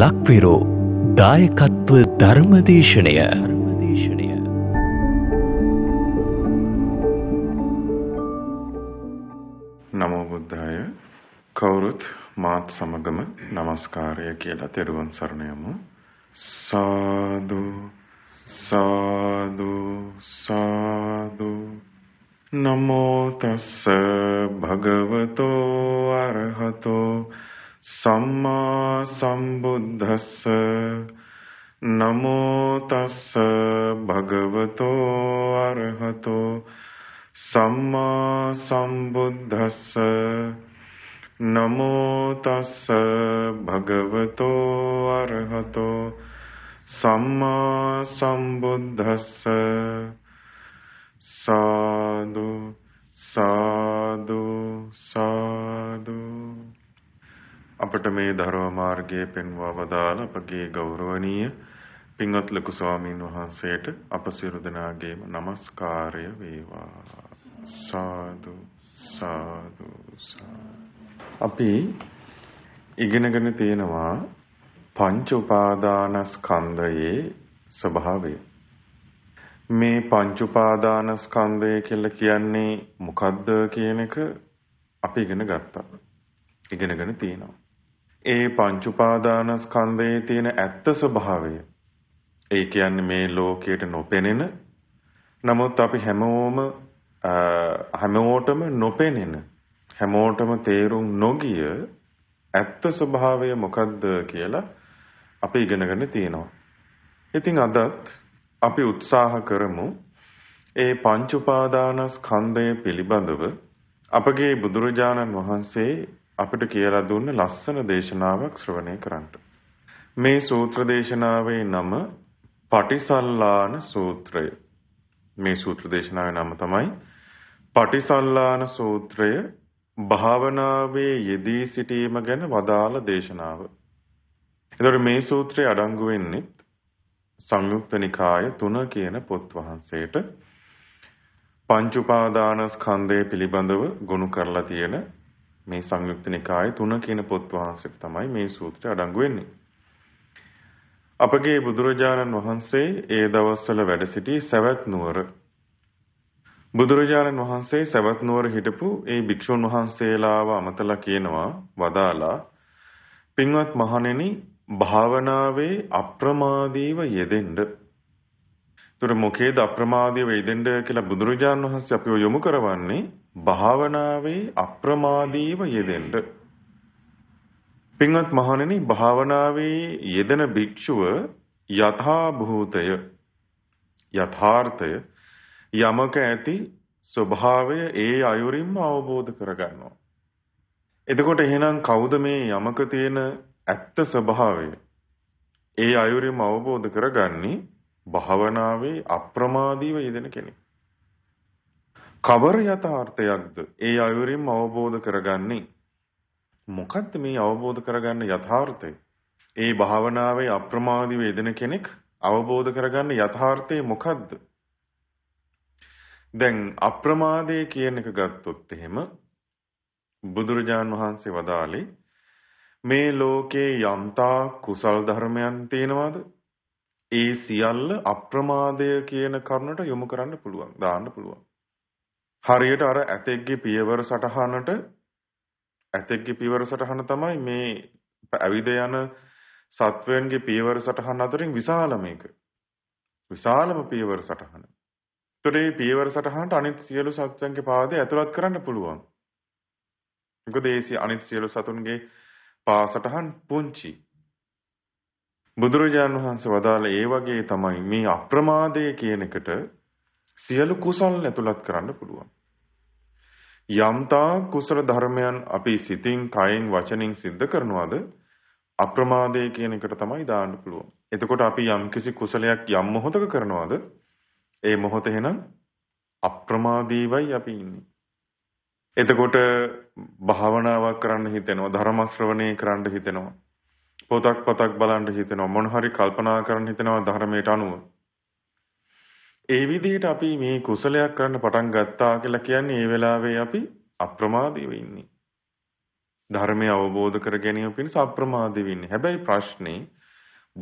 ලක්වෙරෝ දායකත්ව ධර්මදේශනය ධර්මදේශනය නමෝබුද්ධාය කවුරුත් මාත් සමගම නමස්කාරය කියලා තෙරුවන් සරණයම සාදු සාදු සාදු නමෝ තස්ස භගවතෝ අරහතෝ සම්මා සම්බුද්දස්ස නමෝ තස්ස භගවතෝ අරහතෝ සම්මා සම්බුද්දස්ස නමෝ තස්ස භගවතෝ අරහතෝ සම්මා සම්බුද්දස්ස සාදු සාදු සාදු අපට මේ ධර්ම මාර්ගයේ පෙන්වා වදාළ අපගේ ගෞරවනීය පින්වත් ලොකු ස්වාමීන් වහන්සේට අප සියලු දෙනාගේම নমස්කාරය වේවා සාදු සාදු අපි ඉගෙනගෙන තියෙනවා පංච උපාදානස්කන්ධයේ ස්වභාවය මේ පංච උපාදානස්කන්ධය කියලා කියන්නේ මොකද්ද කියන එක අපි ඉගෙන ගත්තා ඉගෙනගෙන තියෙනවා ඒ පංච උපාදානස්කන්ධයේ තියෙන ඇත්ත ස්වභාවය ඒ කියන්නේ මේ ලෝකයට නොපෙනෙන නමුත් අපි හැමෝම හැමෝටම නොපෙනෙන හැමෝටම තේරුම් නොගිය ඇත්ත ස්වභාවය මොකද්ද කියලා අපි ඉගෙනගෙන තියෙනවා. ඉතින් අදත් අපි උත්සාහ කරමු ඒ පංච උපාදානස්කන්ධය පිළිබඳව අපගේ බුදුරජාණන් වහන්සේ අපිට කියලා දුන්න ලස්සන දේශනාවක් ශ්‍රවණය කරන්න. මේ සූත්‍ර දේශනාවේ නම පටිසල්ලාන සූත්‍රය. මේ සූත්‍ර දේශනාවේ නම තමයි පටිසල්ලාන සූත්‍රය භාවනාවේ යෙදී සිටීම ගැන වදාළ දේශනාව. එතකොට මේ සූත්‍රය අඩංගු වෙන්නේ සංයුක්ත නිකාය 3 කියන පොත් වහන්සේට පංච උපාදානස්කන්ධය පිළිබඳව ගොනු කරලා තියෙන මේ සංයුක්ත නිකායේ තුන කියන පොත් වහන්සේට තමයි මේ සූත්‍රය අඩංගු වෙන්නේ. අපගේ බුදුරජාණන් වහන්සේ ඒ දවස්වල වැඩ සිටි සවැත් නුවර බුදුරජාණන් වහන්සේ සවැත් නුවර හිටපු ඒ භික්ෂුන් වහන්සේලාව අමතලා කියනවා වදාලා පින්වත් මහණෙනි භාවනාවේ අප්‍රමාදීව යෙදෙන්න. ඒතර මොකේද අප්‍රමාදීව යෙදෙන්න කියලා බුදුරජාණන් වහන්සේ අපිව යොමු කරවන්නේ භාවනාවේ අප්‍රමාදීව යෙදෙන්න. පින්වත් මහණෙනි භාවනාවේ යෙදෙන භික්ෂුව යථා භූතය යථාර්ථය යමක ඇති ස්වභාවය ඒ අයුරින්ම අවබෝධ කරගන්නවා. එතකොට එහෙනම් කවුද මේ යමක තියෙන ඇත්ත ස්වභාවය? ඒ අයුරින්ම අවබෝධ කරගන්නේ භාවනාවේ අප්‍රමාදීව යෙදෙන කෙනෙක්. කවර යථාර්ථයක්ද ඒ අයුරින් අවබෝධ කරගන්නේ මොකද්ද මේ අවබෝධ කරගන්න යථාර්ථය ඒ භාවනාවේ අප්‍රමාදීව යෙදෙන කෙනෙක් අවබෝධ කරගන්න යථාර්ථය මොකද්ද දැන් අප්‍රමාදය කියන එක ගත්තොත් එහෙම බුදුරජාන් වහන්සේ වදාළේ මේ ලෝකේ යම්තා කුසල් ධර්මයන් තියෙනවාද ඒ සියල්ල අප්‍රමාදය කියන කරුණට යොමු කරන්න පුළුවන් දාන්න පුළුවන් හරියට අර ඇතෙක්ගේ පියවර සටහනට ඇතෙක්ගේ පියවර සටහන තමයි මේ ඇවිද යන සත්වයන්ගේ පියවර සටහන් අතරින් විශාලම එක. විශාලම පියවර සටහන. ඒතර මේ පියවර සටහනට අනිත් සියලු සත්වයන්ගේ පාදේ ඇතුළත් කරන්න පුළුවන්. මොකද ඒ අනිත් සියලු සතුන්ගේ පා සටහන් පුංචි. බුදුරජාණන් වහන්සේ වදාළ ඒ වගේ තමයි මේ අප්‍රමාදය කියන එකට සියලු කුසල් ඇතුළත් කරන්න පුළුවන්. යම්තා කුසල ධර්මයන් අපි සිතින්, කයෙන්, වචනෙන් සිද්ධ කරනවාද අප්‍රමාදය කියන එකට තමයි දාන්න පුළුවන්. එතකොට අපි යම්කිසි කුසලයක් යම් මොහොතක කරනවාද ඒ මොහොත එහෙනම් අප්‍රමාදීවයි අපි ඉන්නේ. එතකොට භාවනාවක් කරන්න හිතෙනවා, ධර්ම ශ්‍රවණය කරන්න හිතෙනවා. පොතක් පතක් බලන්න හිතෙනවා, මොන හරි කල්පනා කරන්න හිතෙනවා ධර්මයට අනුව. ඒ විදිහට අපි මේ කුසලයක් කරන්න පටන් ගත්තා කියලා කියන්නේ ඒ වෙලාවේ අපි අප්‍රමාදීව ඉන්නේ. ධර්මය අවබෝධ කර ගැනීම පිණිස අප්‍රමාදීව ඉන්නේ. හැබැයි ප්‍රශ්නේ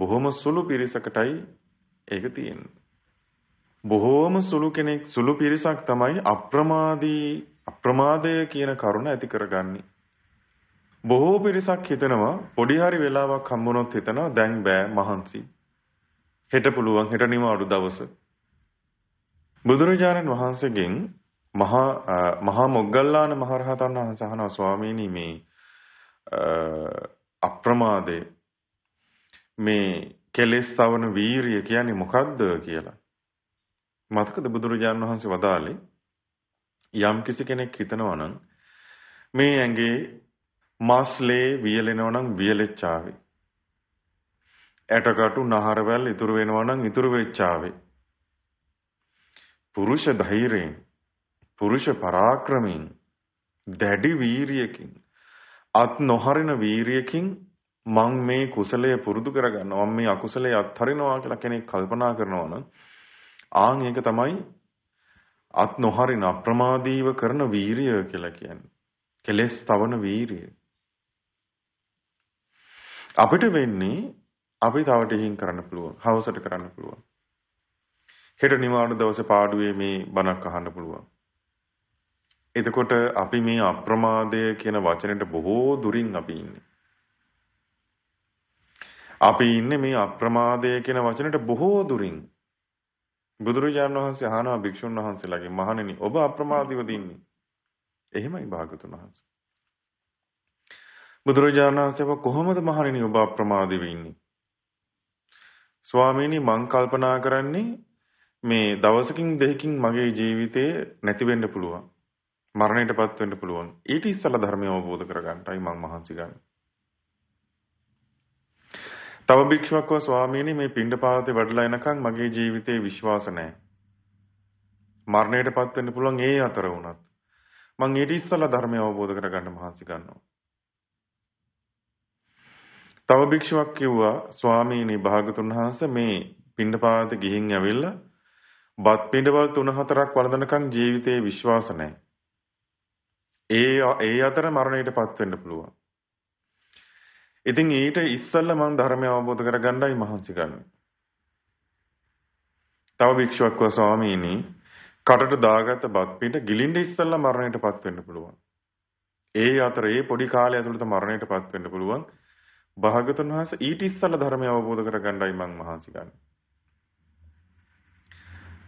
බොහොම සුළු පිරිසකටයි ඒක තියෙන්නේ. බොහෝම සුළු කෙනෙක් සුළු පිරිසක් තමයි අප්‍රමාදී අප්‍රමාදය කියන කරුණ ඇති කරගන්නේ. බොහෝ පිරිසක් හිතනවා පොඩි හරි වෙලාවක් හම්බුනොත් හිතනවා දැන් බෑ මහන්සි. හෙට පුළුවන් හෙට නිවාඩු දවසේ බුදුරජාණන් වහන්සේගෙන් මහා මහා මොග්ගල්ලාන මහරහතන් වහන්සේ අහනවා ස්වාමීනි මේ අප්‍රමාදේ මේ කෙලෙස් තවන වීරිය කියන්නේ මොකක්ද කියලා මතකද බුදුරජාණන් වහන්සේ වදාළේ යම් කිසි කෙනෙක් හිතනවා නම් මේ ඇඟේ මාස්ලේ වියලෙනවා නම් වියලෙච්චාවේ ඇටකටු නහරවැල් ඉතුරු වෙනවා නම් ඉතුරු වෙච්චාවේ පුරුෂ ධෛර්යයෙන් පුරුෂ පරාක්‍රමයෙන් දැඩි වීරියකින් අත් නොහරින වීරියකින් මං මේ කුසලය පුරුදු කරගන්නවා මම මේ අකුසලයේ අත්හරිනවා කියලා කෙනෙක් කල්පනා කරනවා නම් ආන් ඒක තමයි අත් නොහරින අප්‍රමාදීව කරන වීරිය කියලා කියන්නේ. කෙලෙස් තවන වීරිය. අපිට වෙන්නේ අපි තව ටිකින් කරන්න පුළුවන්. හවසට කරන්න පුළුවන්. හෙට නිවාඩු දවසේ පාඩුවේ මේ බණක් අහන්න පුළුවන්. එතකොට අපි මේ අප්‍රමාදය කියන වචනෙට බොහෝ දුරින් අපි ඉන්නේ. අපි ඉන්නේ මේ අප්‍රමාදය කියන වචනෙට බොහෝ දුරින්. බුදුරජාණන් වහන්සේ අහනවා භික්ෂුන් වහන්සේලාගේ මහණෙනි ඔබ අප්‍රමාදීව දින්නේ. එහෙමයි භාගතුන් වහන්සේ. බුදුරජාණන් වහන්සේ කොහොමද මහණෙනි ඔබ අප්‍රමාදීව ඉන්නේ? ස්වාමීනි මං කල්පනා කරන්නේ මේ දවසකින් දෙකකින් මගේ ජීවිතේ නැති වෙන්න පුළුවන්. මරණයටපත් වෙන්න පුළුවන්. ඊට ඉස්සෙල්ලා ධර්මය අවබෝධ කරගන්නයි මම මහන්සි ගන්නේ. තව භික්ෂුවක් වෝ ස්වාමීනි මේ පිණ්ඩපාතේ වැඩලා එනකන් මගේ ජීවිතේ විශ්වාස නැහැ. මරණයටපත් වෙන්න පුළුවන් ඒ අතර වුණත්. මං ඊට ඉස්සෙල්ලා ධර්මය අවබෝධ කරගන්න මහන්සි ගන්නවා. තව භික්ෂුවක් කිව්වා ස්වාමීනි භාගතුන් වහන්සේ මේ පිණ්ඩපාතේ ගිහින් ඇවිල්ලා බත් පිඬවල් 3-4ක් වළඳනකම් ජීවිතේ විශ්වාස නැහැ. ඒ ඒ අතර මරණයටපත් වෙන්න පුළුවන්. ඉතින් ඊට ඉස්සෙල්ලා මම ධර්මය අවබෝධ කරගන්නයි මහන්සි ගන්නේ. තව භික්ෂුවක් වූ ස්වාමීනි කටට දාගත්ත බත් පිට ගිලින්න ඉස්සෙල්ලා මරණයටපත් වෙන්න පුළුවන්. ඒ අතර ඒ පොඩි කාලය ඇතුළත මරණයටපත් වෙන්න පුළුවන්. භාගතුන් වහන්සේ ඊට ඉස්සෙල්ලා ධර්මය අවබෝධ කරගන්නයි මම මහන්සි ගන්නේ.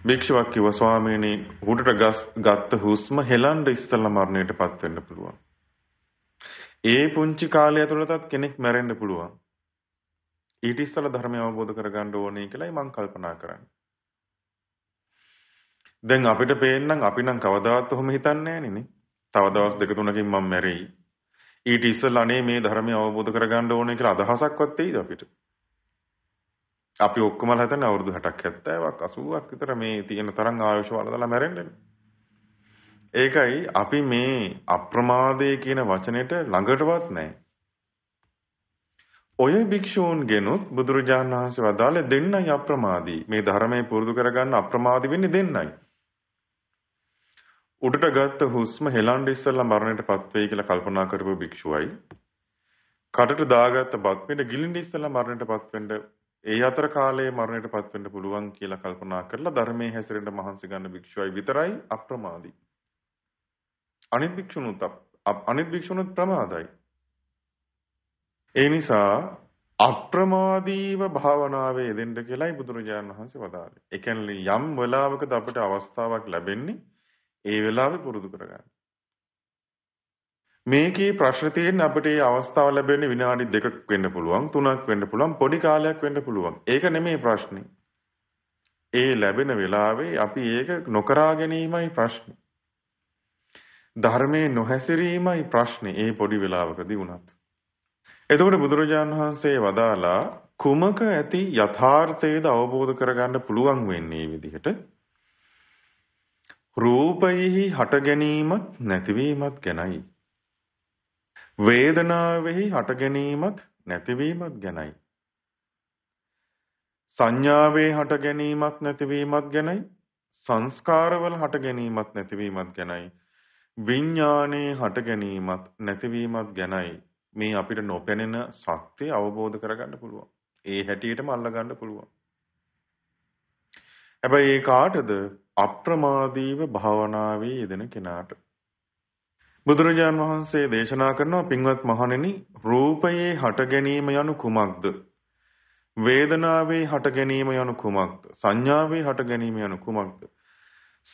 භික්ෂුවක් කිව්වා ස්වාමීනි හුඩට ගත්ත හුස්ම හෙලන්න ඉස්සෙල්ලා මරණයටපත් වෙන්න පුළුවන්. ඒ පුංචි කාලය තුළතත් කෙනෙක් මැරෙන්න පුළුවන්. ඊට ඉස්සෙල්ලා ධර්මය අවබෝධ කරගන්න ඕනේ කියලායි මම කල්පනා කරන්නේ. දැන් අපිට පේන්නම් අපි නම් කවදාවත් ඔහොම හිතන්නේ නෑනේ. තව දවස් දෙක තුනකින් මම මැරෙයි. ඊට ඉස්සෙල්ලා අනේ මේ ධර්මය අවබෝධ කරගන්න ඕනේ කියලා අදහසක්වත් එයිද අපිට? අපි ඔක්කොම හිතන්නේ අවුරුදු 60ක් 70ක් 80ක් විතර මේ තියෙන තරම් ආයුෂ වලදලා මැරෙන්නේ. ඒකයි අපි මේ අප්‍රමාදයේ කියන වචනෙට ළඟටවත් නැහැ. ඔය භික්ෂූන්ගෙනුත් බුදුරජාණන් වහන්සේ වදාළ දෙන්නයි අප්‍රමාදී. මේ ධර්මයේ පුරුදු කරගන්න අප්‍රමාදී වෙන්නේ දෙන්නයි. උඩට ගත්ත හුස්ම හෙලන්න ඉස්සෙල්ලා මරණයටපත් වෙයි කියලා කල්පනා කරපු භික්ෂුවයි කටට දාගත්ත බත් පිට ගිලින්න ඉස්සෙල්ලා මරණයටපත් වෙන්න ඒ අතර කාලයේ මරණයට පත් වෙන්න පුළුවන් කියලා කල්පනා කරලා ධර්මයේ හැසිරෙන්න මහන්සි ගන්න භික්ෂුවයි විතරයි අප්‍රමාදී. අනිත් භික්ෂුණුත් අනිත් භික්ෂුණුත් ප්‍රමාදයි. ඒ නිසා අප්‍රමාදීව භාවනාවේ යෙදෙන්න කියලායි බුදුරජාණන් වහන්සේ වදාළේ. ඒ කියන්නේ යම් වෙලාවකද අපිට අවස්ථාවක් ලැබෙන්නේ ඒ වෙලාවේ පුරුදු කරගන්න. මේකේ ප්‍රශ්න තියෙන්නේ අපිට මේ අවස්ථාව ලැබෙන්නේ විනාඩි දෙකක් වෙන්න පුළුවන් තුනක් වෙන්න පුළුවන් පොඩි කාලයක් වෙන්න පුළුවන්. ඒක නෙමෙයි ප්‍රශ්නේ. ඒ ලැබෙන වෙලාවේ අපි ඒක නොකරා ගැනීමයි ප්‍රශ්නේ. ධර්මයේ නොහැසිරීමයි ප්‍රශ්නේ ඒ පොඩි වෙලාවකදී වුණත්. එතකොට බුදුරජාණන් වහන්සේ වදාලා කුමක ඇති යථාර්ථයේද අවබෝධ කරගන්න පුළුවන් වෙන්නේ විදිහට රූපයෙහි හට ගැනීමත් නැතිවීමත් ගැනයි වේදනාවෙහි හට ගැනීමත් නැතිවීමත් ගැනයි. සංඥාවේ හට ගැනීමත් නැතිවීමත් ගැනයි සංස්කාරවල හට ගැනීමත් නැතිවීමත් ගැනයි විඤ්ඥානයේ හට ගැනීමත් නැතිවීමත් ගැනයි මේ අපිට නොපැනෙන සත්‍යය අවබෝධ කරගන්න පුළුවන් ඒ හැටියටම අල්ලගන්න පුළුවන් හැබැයි ඒ කාටද අප්‍රමාදීව භාවනාවේ යෙදෙන කෙනාට බුදුරජාන් වහන්සේ දේශනා කරනවා පින්වත් මහණෙනි රූපයේ හට ගැනීම යනු කුමක්ද? වේදනාවේ හට ගැනීම යනු කුමක්ද? සංඥාවේ හට ගැනීම යනු කුමක්ද?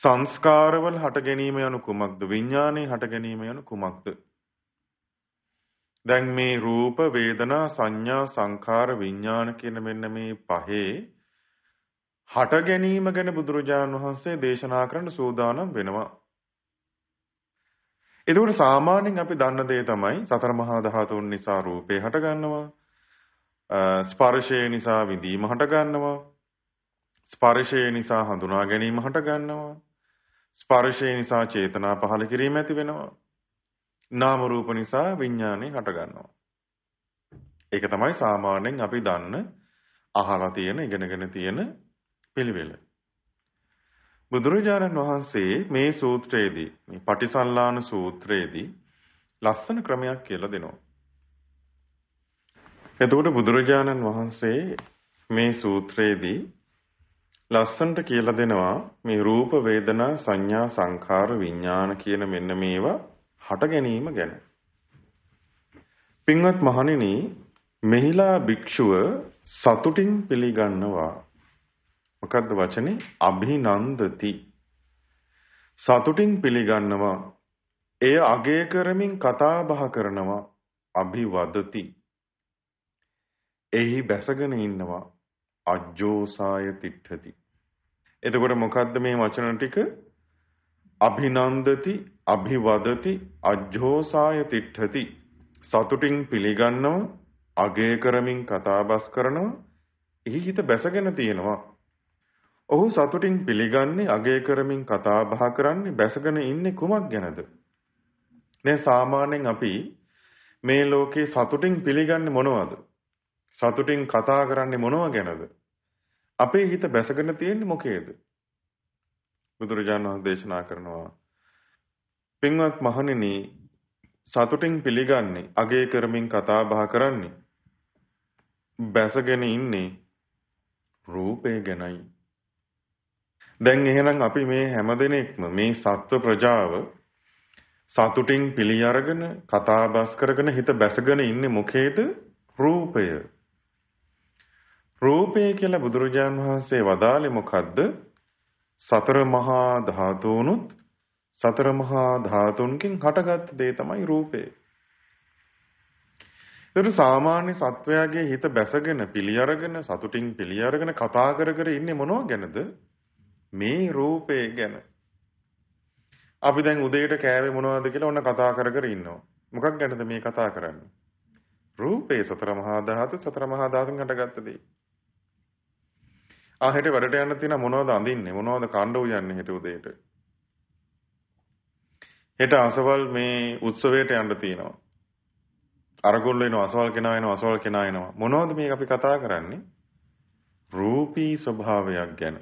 සංස්කාරවල හට ගැනීම යනු කුමක්ද? විඥානයේ හට ගැනීම යනු කුමක්ද? දැන් මේ රූප වේදනා සංඥා සංඛාර විඥාන කියන මෙන්න මේ පහේ හට ගැනීම ගැන බුදුරජාණන් වහන්සේ දේශනා කරන්න සූදානම් වෙනවා. එතකොට සාමාන්‍යයෙන් අපි දන්න දේ තමයි සතර මහා ධාතුන් නිසා රූපේ හට ගන්නවා. ස්පර්ශය නිසා විඳීම හට ගන්නවා. ස්පර්ශය නිසා හඳුනා ගැනීම හට ගන්නවා. ස්පර්ශය නිසා චේතනා පහළ කිරීම ඇති වෙනවා. නාම රූප නිසා විඥානය හට ගන්නවා. ඒක තමයි සාමාන්‍යයෙන් අපි දන්න අහලා තියෙන ඉගෙනගෙන තියෙන පිළිවෙල. බුදුරජාණන් වහන්සේ මේ සූත්‍රයේදී මේ පටිසල්ලාන සූත්‍රයේදී ලස්සන ක්‍රමයක් කියලා දෙනවා. එතකොට බුදුරජාණන් වහන්සේ මේ සූත්‍රයේදී ලස්සන්ට කියලා දෙනවා මේ රූප වේදනා සංඥා සංඛාර විඥාන කියන මෙන්න මේවා හට ගැනීම ගැන. පින්වත් මහණෙනි මෙහිලා භික්ෂුව සතුටින් පිළිගන්නවා මොකද්ද වචනේ? අභිනන්දති. සතුටින් පිළිගන්නවා. එය අගය කරමින් කතා බහ කරනවා. අභිවදති. එහි බැසගෙන ඉන්නවා. අජ්ජෝසාය තිට්ඨති. එතකොට මොකද්ද මේ වචන ටික? අභිනන්දති, අභිවදති, අජ්ජෝසාය තිට්ඨති. සතුටින් පිළිගන්නව, අගය කරමින් කතාබස් කරනව, එහි හිත බැසගෙන තියෙනවා. ඔහු සතුටින් පිළිගන්නේ අගය කරමින් කතා බහ කරන්නේ බැසගෙන ඉන්නේ කුමක් ගැනද? දැන් සාමාන්‍යයෙන් අපි මේ ලෝකේ සතුටින් පිළිගන්නේ මොනවද? සතුටින් කතා කරන්නේ මොනව ගැනද? අපේ හිත බැසගෙන තියෙන්නේ මොකේද? බුදුරජාණන් වහන්සේ දේශනා කරනවා පින්වත් මහණෙනි සතුටින් පිළිගන්නේ අගය කරමින් කතා බහ කරන්නේ බැසගෙන ඉන්නේ රූපය ගැනයි දැන් එහෙනම් අපි මේ හැමදෙනෙක්ම මේ සත්ව ප්‍රජාව සතුටින් පිළි අරගෙන කතාබස් කරගෙන හිත බැසගෙන ඉන්නේ මොකේද? රූපය. රූපය කියලා බුදුරජාන් වහන්සේ වදාළේ මොකද්ද? සතර මහා ධාතුණුත් සතර මහා ධාතුන්ගෙන් හටගත් දේ තමයි රූපේ. ඒතර සාමාන්‍ය සත්වයාගේ හිත බැසගෙන පිළි අරගෙන සතුටින් පිළි අරගෙන කතා කර කර ඉන්නේ මොනවා ගැනද? මේ රූපේ ගැන අපි දැන් උදේට කෑවේ මොනවද කියලා ඔන්න කතා කර කර ඉන්නවා. මොකක් ගැනද මේ කතා කරන්නේ? රූපේ සතර මහා ධාතු සතර මහා ධාතුන් හටගත්ත දේ. ආ හෙට වැඩට යන්න තියෙන මොනවද අඳින්නේ? මොනවද කණ්ඩෝ යන්නේ හෙට උදේට? හෙට අසවල් මේ උත්සවයට යන්න තියෙනවා. අරගොල්ලෝ එනවා අසවල් කෙනා එනවා අසවල් කෙනා එනවා. මොනවද මේ අපි කතා කරන්නේ? රූපී ස්වභාවයක් ගැන.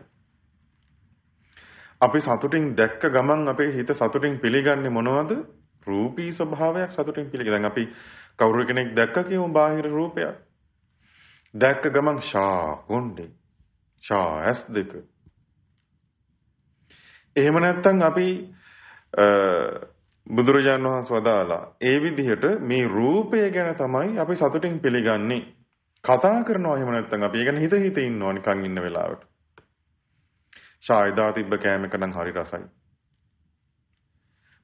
අපි සතුටින් දැක්ක ගමන් අපේ හිත සතුටින් පිළිගන්නේ මොනවද? රූපී ස්වභාවයක් සතුටින් පිළිගන්න. අපි කවුරු කෙනෙක් දැක්ක කියමු බාහිර රූපයක්. දැක්ක ගමන් ෂා කොණ්ඩේ. ෂා ඇස් දෙක. එහෙම නැත්නම් අපි බුදුරජාණන් වහන්සේ වදාලා ඒ විදිහට මේ රූපය ගැන තමයි අපි සතුටින් පිළිගන්නේ. කතා කරනවා එහෙම නැත්නම් අපි ඒ ගැන හිත හිත ඉන්නවා නිකන් ඉන්න වෙලාවට. ෂා එදා තිබ්බ කෑම එක නම් හරි රසයි.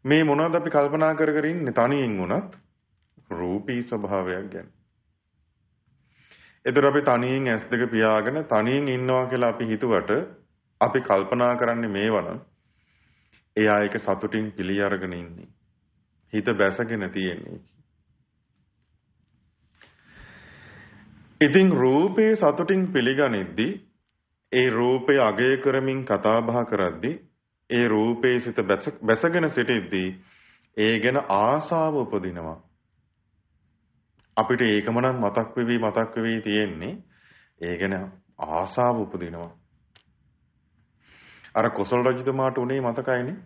මේ මොනවද අපි කල්පනා කර කර ඉන්නේ තනියෙන් වුණත් රූපී ස්වභාවයක් ගැන. එතකොට අපි තනියෙන් ඇස් දෙක පියාගෙන තනියෙන් ඉන්නවා කියලා අපි හිතුවට අපි කල්පනා කරන්නේ මේවනම් එයා ඒක සතුටින් පිළි අරගෙන ඉන්නේ. හිත බැසගෙන තියෙන්නේ. ඉතින් රූපේ සතුටින් පිළිගනිද්දී ඒ රූපය අගය කරමින් කතා බහ කරද්දී ඒ රූපේ සිත බැසගෙන සිටිද්දී ඒ ගැන ආසාව උපදිනවා. අපිට ඒකම නම් මතක් වෙවි මතක් වෙවි තියෙන්නේ ඒ ගැන ආසාව උපදිනවා. අර කොසල් රජතුමාට උනේ මතකයිනේ.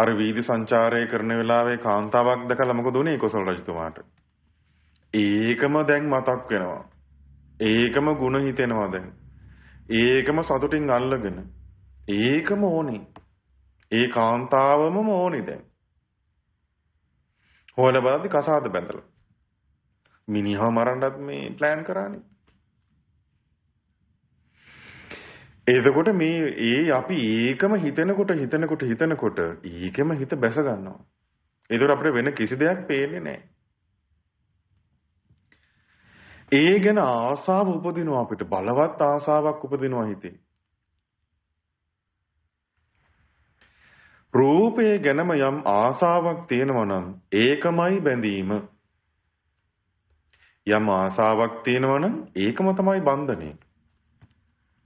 අර වීදි සංචාරය කරන වෙලාවේ කාන්තාවක් දැකලා මොකද උනේ කොසල් රජතුමාට? ඒකම දැන් මතක් වෙනවා. ඒකම ಗುಣ හිතෙනවා දැන්. ඒකම සතුටින් අල්ලගෙන ඒකම ඕනේ. ඒ කාන්තාවම ඕනේ දැන්. හොයලා බලද්දි කසාද බැඳලා. මිනිහා මරන්නත් මේ ප්ලෑන් කරානේ. එතකොට මේ ඒ අපි ඒකම හිතනකොට හිතනකොට හිතනකොට ඒකම හිත බැස ගන්නවා. ඒතර අපිට වෙන කිසි දෙයක් පේන්නේ නැහැ. ඒ ගැන ආසාව උපදිනවා අපිට බලවත් ආසාවක් උපදිනවා හිතේ. රූපය ගැනම යම් ආසාවක් තියෙනවා නම් ඒකමයි බැඳීම. යම් ආසාවක් තියෙනවා නම් ඒකම තමයි බන්ධනේ.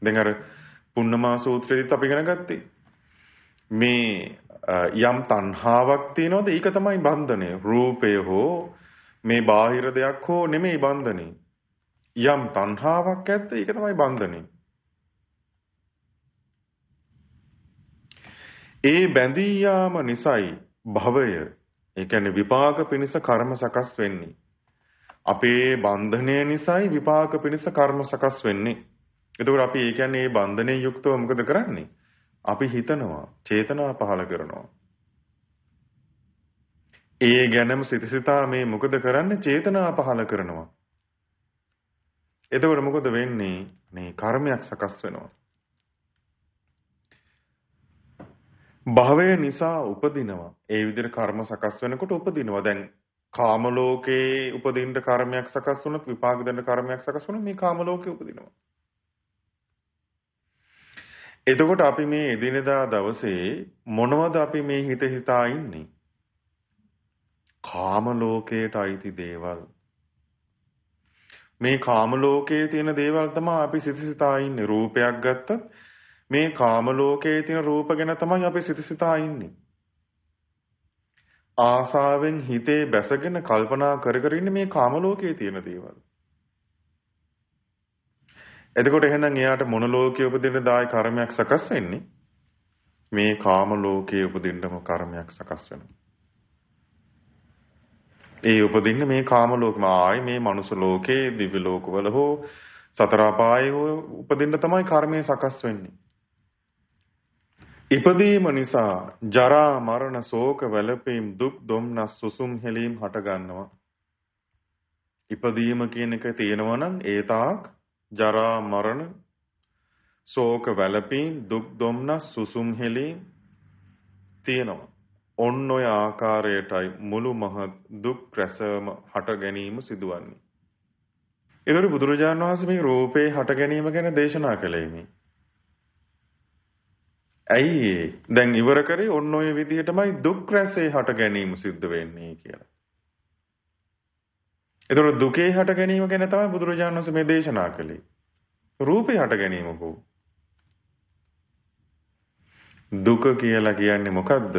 දැන් අර පුන්නමා සූත්‍රයේදීත් අපි ඉගෙන ගත්තේ මේ යම් තණ්හාවක් තියෙනවද ඒක තමයි බන්ධනේ. රූපය හෝ මේ බාහිර දෙයක් හෝ නෙමෙයි බන්ධනේ. යම් තණ්හාවක් ඇද්ද ඒක තමයි බන්ධනේ. ඒ බැඳී යාම නිසයි භවය ඒ කියන්නේ විපාක පිණිස කර්ම සකස් වෙන්නේ. අපේ බන්ධනය නිසයි විපාක පිණිස කර්ම සකස් වෙන්නේ. එතකොට අපි ඒ කියන්නේ මේ බන්ධනේ යුක්තව මොකද කරන්නේ? අපි හිතනවා, චේතනා පහළ කරනවා. ඒ ගැනම සිතසිතා මේ මොකද කරන්නේ? චේතනා පහළ කරනවා. එතකොට මොකද වෙන්නේ? මේ කර්මයක් සකස් වෙනවා. භවය නිසා උපදිනවා. ඒ විදිහට කර්ම සකස් වෙනකොට උපදිනවා. දැන් කාම ලෝකේ උපදින්න කර්මයක් සකස් වුණොත් විපාක දෙන්න කර්මයක් සකස් වුණොත් මේ කාම ලෝකේ උපදිනවා. එතකොට අපි මේ එදිනෙදා දවසේ මොනවද අපි මේ හිත හිතා ඉන්නේ? කාම ලෝකයට අයිති දේවල් මේ කාම ලෝකයේ තියෙන දේවල් තමයි අපි සිතසිතා ඉන්නේ. රූපයක් ගත්තත් මේ කාම ලෝකයේ තියෙන රූප ගැන තමයි අපි සිතසිතා ඉන්නේ. ආසාවෙන් හිතේ බැසගෙන කල්පනා කර කර ඉන්නේ මේ කාම ලෝකයේ තියෙන දේවල්. එතකොට එහෙනම් එයාට මොන ලෝකයේ උපදින දායි කර්මයක් සකස් වෙන්නේ? මේ කාම ලෝකයේ උපදින්නම කර්මයක් සකස් වෙනවා. ඒ උපදින්න මේ කාම ලෝකෙම ආයි මේ මනුස්ස ලෝකේ දිව්‍ය ලෝකවල හෝ සතර අපායේ උපදින්න තමයි කර්මය සකස් වෙන්නේ. ඉපදීම නිසා ජරා මරණ ශෝක වැළපීම් දුක් දුම්නස් සුසුම් හෙලීම් හට ගන්නවා. ඉපදීම කියන එක තියෙනවා නම් ඒ තාක් ජරා මරණ ශෝක වැළපීම් දුක් දුම්නස් සුසුම් හෙලීම් තියෙනවා. ඔන්න ඔය ආකාරයටයි මුළු මහත් දුක් රැසම හට ගැනීම සිදුවන්නේ. ඒතර බුදුරජාණන් වහන්සේ මේ රූපේ හට ගැනීම ගැන දේශනා කළේ මේ. ඇයි දැන් ඉවර කරේ ඔන්න ඔය විදිහටමයි දුක් රැසේ හට ගැනීම සිද්ධ වෙන්නේ කියලා. ඒතර දුකේ හට ගැනීම ගැන තමයි බුදුරජාණන් වහන්සේ මේ දේශනා කළේ. රූපේ හට ගැනීම කොහොමද? දුක කියලා කියන්නේ මොකද්ද?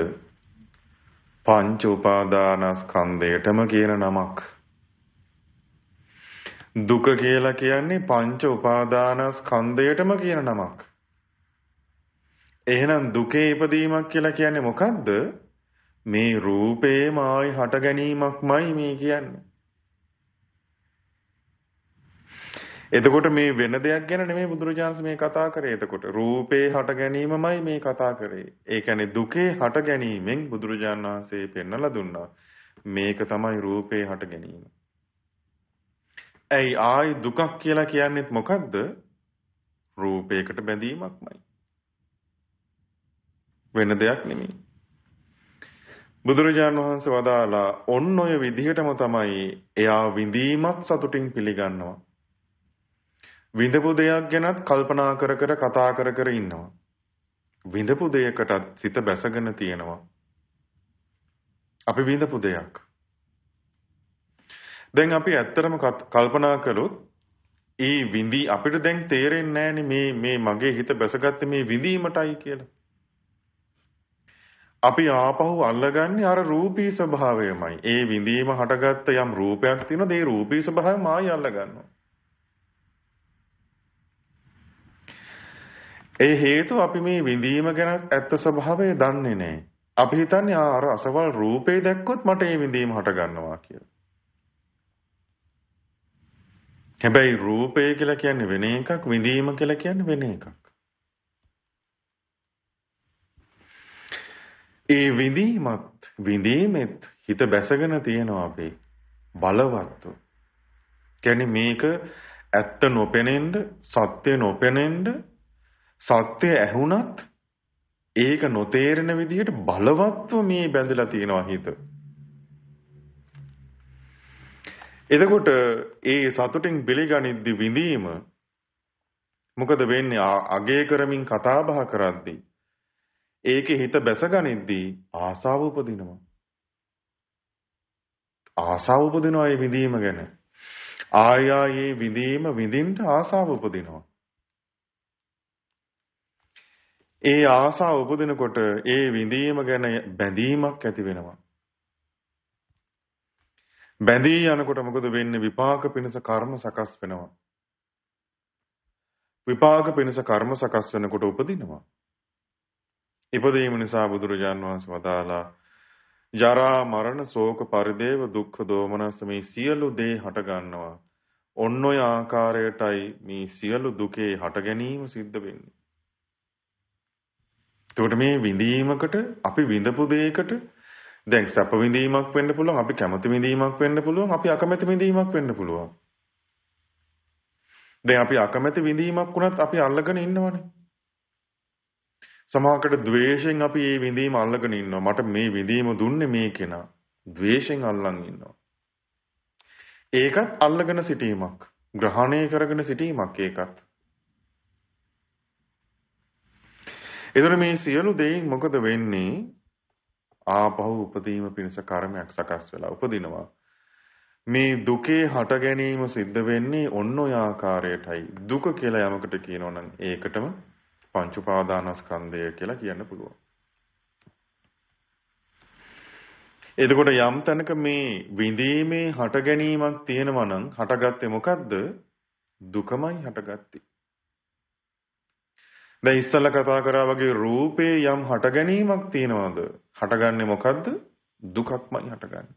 පංච උපාදානස්කන්ධයටම කියන නමක්. දුක කියලා කියන්නේ පංච උපාදානස්කන්ධයටම කියන නමක්. එහෙනම් දුකේ ඉපදීමක් කියලා කියන්නේ මොකද්ද? මේ රූපේමයි හට ගැනීමක්මයි මේ කියන්නේ. එතකොට මේ වෙන දෙයක් ගැන නෙමෙයි බුදුරජාණන් මේ කතා කරේ. එතකොට රූපේ හට ගැනීමමයි මේ කතා කරේ. ඒ කියන්නේ දුකේ හට ගැනීමෙන් බුදුරජාණන් වහන්සේ පෙන්වලා දුන්නා. මේක තමයි රූපේ හට ගැනීම. ඇයි ආයි දුකක් කියලා කියන්නේත් මොකක්ද? රූපයකට බැඳීමක්මයි. වෙන දෙයක් නෙමෙයි. බුදුරජාණන් වහන්සේ වදාලා ඔන්න ඔය විදිහටම තමයි එයා විඳීමත් සතුටින් පිළිගන්නවා. විඳපු දෙයක් ගැනත් කල්පනා කර කර කතා කර කර ඉන්නවා. විඳපු දෙයකටත් සිත බැසගෙන තියෙනවා. අපි විඳපු දෙයක්. දැන් අපි ඇත්තටම කල්පනා කළොත් ඒ විඳි අපිට දැන් තේරෙන්නේ නැහැ මේ මගේ හිත බැසගත්තේ මේ විඳීමටයි කියලා. අපි ආපහු අල්ලගන්නේ අර රූපී ස්වභාවයමයි. ඒ විඳීම හටගත්ත යම් රූපයක් තියෙනවා. ඒ රූපී ස්වභාවය මායි අල්ලගන්නවා. ඒ හේතුව අපි මේ විඳීම ගැන ඇත්ත ස්වභාවය දන්නේ නැහැ. අපි හිතන්නේ ආ අර අසවල් රූපේ දැක්කොත් මට ඒ විඳීම හට ගන්නවා කියලා. හැබැයි රූපය කියලා කියන්නේ වෙන එකක් විඳීම කියලා කියන්නේ වෙන එකක්. ඒ විඳීමත් විඳීමෙත් හිත බැසගෙන තියෙනවා අපේ බලවත්තු. කියන්නේ මේක ඇත්ත නොපෙනෙන්න, සත්‍ය නොපෙනෙන්න සත්‍ය ඇහුණත් ඒක නොතේරෙන විදිහට බලවත්ව මේ බැඳලා තියෙනවා හිත. එතකොට ඒ සතුටින් පිළිගනිද්දි විඳීම මොකද වෙන්නේ? අගේ කරමින් කතා බහ කරද්දී ඒකේ හිත බැසගනිද්දී ආසාව උපදිනවා. ආසාව උපදිනවා ඒ විඳීම ගැන. ආයායේ විඳීම විඳින්න ආසාව උපදිනවා. ඒ ආසාව උපදිනකොට ඒ විඳීම ගැන බැඳීමක් ඇති වෙනවා. බැඳී යනකොට මොකද වෙන්නේ විපාක පිණිස කර්ම සකස් වෙනවා. විපාක පිණිස කර්ම සකස් වෙනකොට උපදිනවා. ඉපදීම නිසා බුදුරජාන් වහන්සේ වදාලා ජරා මරණ ශෝක පරිදේව දුක්ඛ දෝමනස් මේ සියලු දේ හට ගන්නවා. ඔන්න ඔය ආකාරයටයි මේ සියලු දුකේ හට ගැනීම සිද්ධ වෙන්නේ. එතකොට මේ විඳීමකට අපි විඳපු දෙයකට දැන් සැප විඳීමක් වෙන්න පුළුවන් අපි කැමති විඳීමක් වෙන්න පුළුවන් අපි අකමැති විඳීමක් වෙන්න පුළුවන් දැන් අපි අකමැති විඳීමක් වුණත් අපි අල්ලගෙන ඉන්නවනේ සමහරකට द्वේෂයෙන් අපි මේ විඳීම අල්ලගෙන ඉන්නවා මට මේ විඳීම දුන්නේ මේ කෙනා द्वේෂයෙන් අල්ලන් ඉන්නවා ඒකත් අල්ලගෙන සිටීමක් ග්‍රහණය කරගෙන සිටීමක් ඒකත් එතකොට මේ සියලු දෙයින් මොකද වෙන්නේ? ආපහු උපදීම පිණිස කර්මයක් සකස් වෙලා උපදිනවා. මේ දුකේ හට ගැනීම සිද්ධ වෙන්නේ ඔන්න ඔය ආකාරයටයි. දුක කියලා යමකට කියනවනම් ඒකටම පංච උපාදානස්කන්ධය කියලා කියන්න පුළුවන්. එතකොට යම් තැනක මේ විඳීමේ හට ගැනීමක් තියෙනවා නම් හටගත්තේ මොකද්ද? දුකමයි හටගත්තේ. දැන් ඉස්සලා කතා කරා වගේ රූපේ යම් හට ගැනීමක් තියනවාද? හටගන්නේ මොකද්ද? දුකක්මයි හටගන්නේ.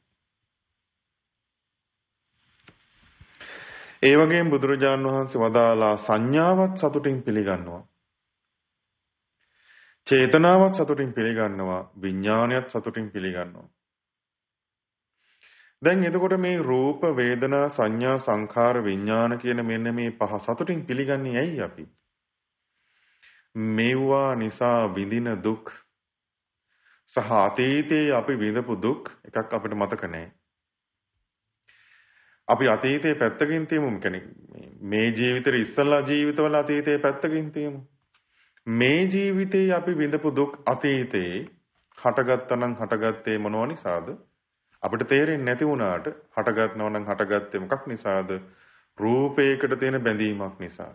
ඒ වගේම බුදුරජාන් වහන්සේ වදාලා සංඥාවත් සතුටින් පිළිගන්නවා. චේතනාවත් සතුටින් පිළිගන්නවා, විඥානයත් සතුටින් පිළිගන්නවා. දැන් එතකොට මේ රූප, වේදනා, සංඥා, සංඛාර, විඥාන කියන මෙන්න මේ පහ සතුටින් පිළිගන්නේ ඇයි අපි? මේවා නිසා විඳින දුක් සහ අතීතයේ අපි විඳපු දුක් එකක් අපිට මතක නැහැ. අපි අතීතයේ පැත්තකින් තියමු කෙනෙක් මේ ජීවිතේ ඉස්සල්ලා ජීවිතවල අතීතයේ පැත්තකින් තියමු. මේ ජීවිතේ අපි විඳපු දුක් අතීතේ හටගත්තා නම් හටගත්තේ මොනවා නිසාද? අපිට තේරෙන්නේ නැති වුණාට හටගත්නව නම් හටගත්තේ මොකක් නිසාද? රූපයකට තියෙන බැඳීමක් නිසා.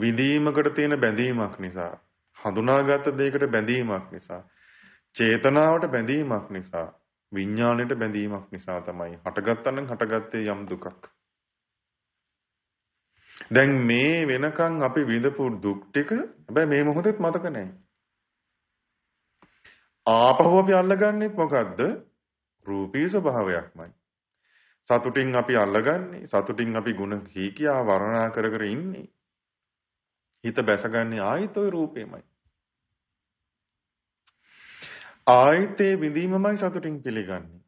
විඳීමකට තියෙන බැඳීමක් නිසා හඳුනාගත් දෙයකට බැඳීමක් නිසා චේතනාවට බැඳීමක් නිසා විඥාණයට බැඳීමක් නිසා තමයි හටගත්තනම් හටගත්තේ යම් දුකක් දැන් මේ වෙනකන් අපි විඳපු දුක් ටික හැබැයි මේ මොහොතේත් මතක නැහැ ආපහු අපි අල්ලගන්නේ මොකද්ද රූපී ස්වභාවයක්මයි සතුටින් අපි අල්ලගන්නේ සතුටින් අපි ಗುಣ කී කියා වර්ණනා කර කර ඉන්නේ හිත බැසගන්නේ ආයෙත් ওই රූපෙමයි. ආයතේ විඳීමමයි සතුටින් පිළිගන්නේ.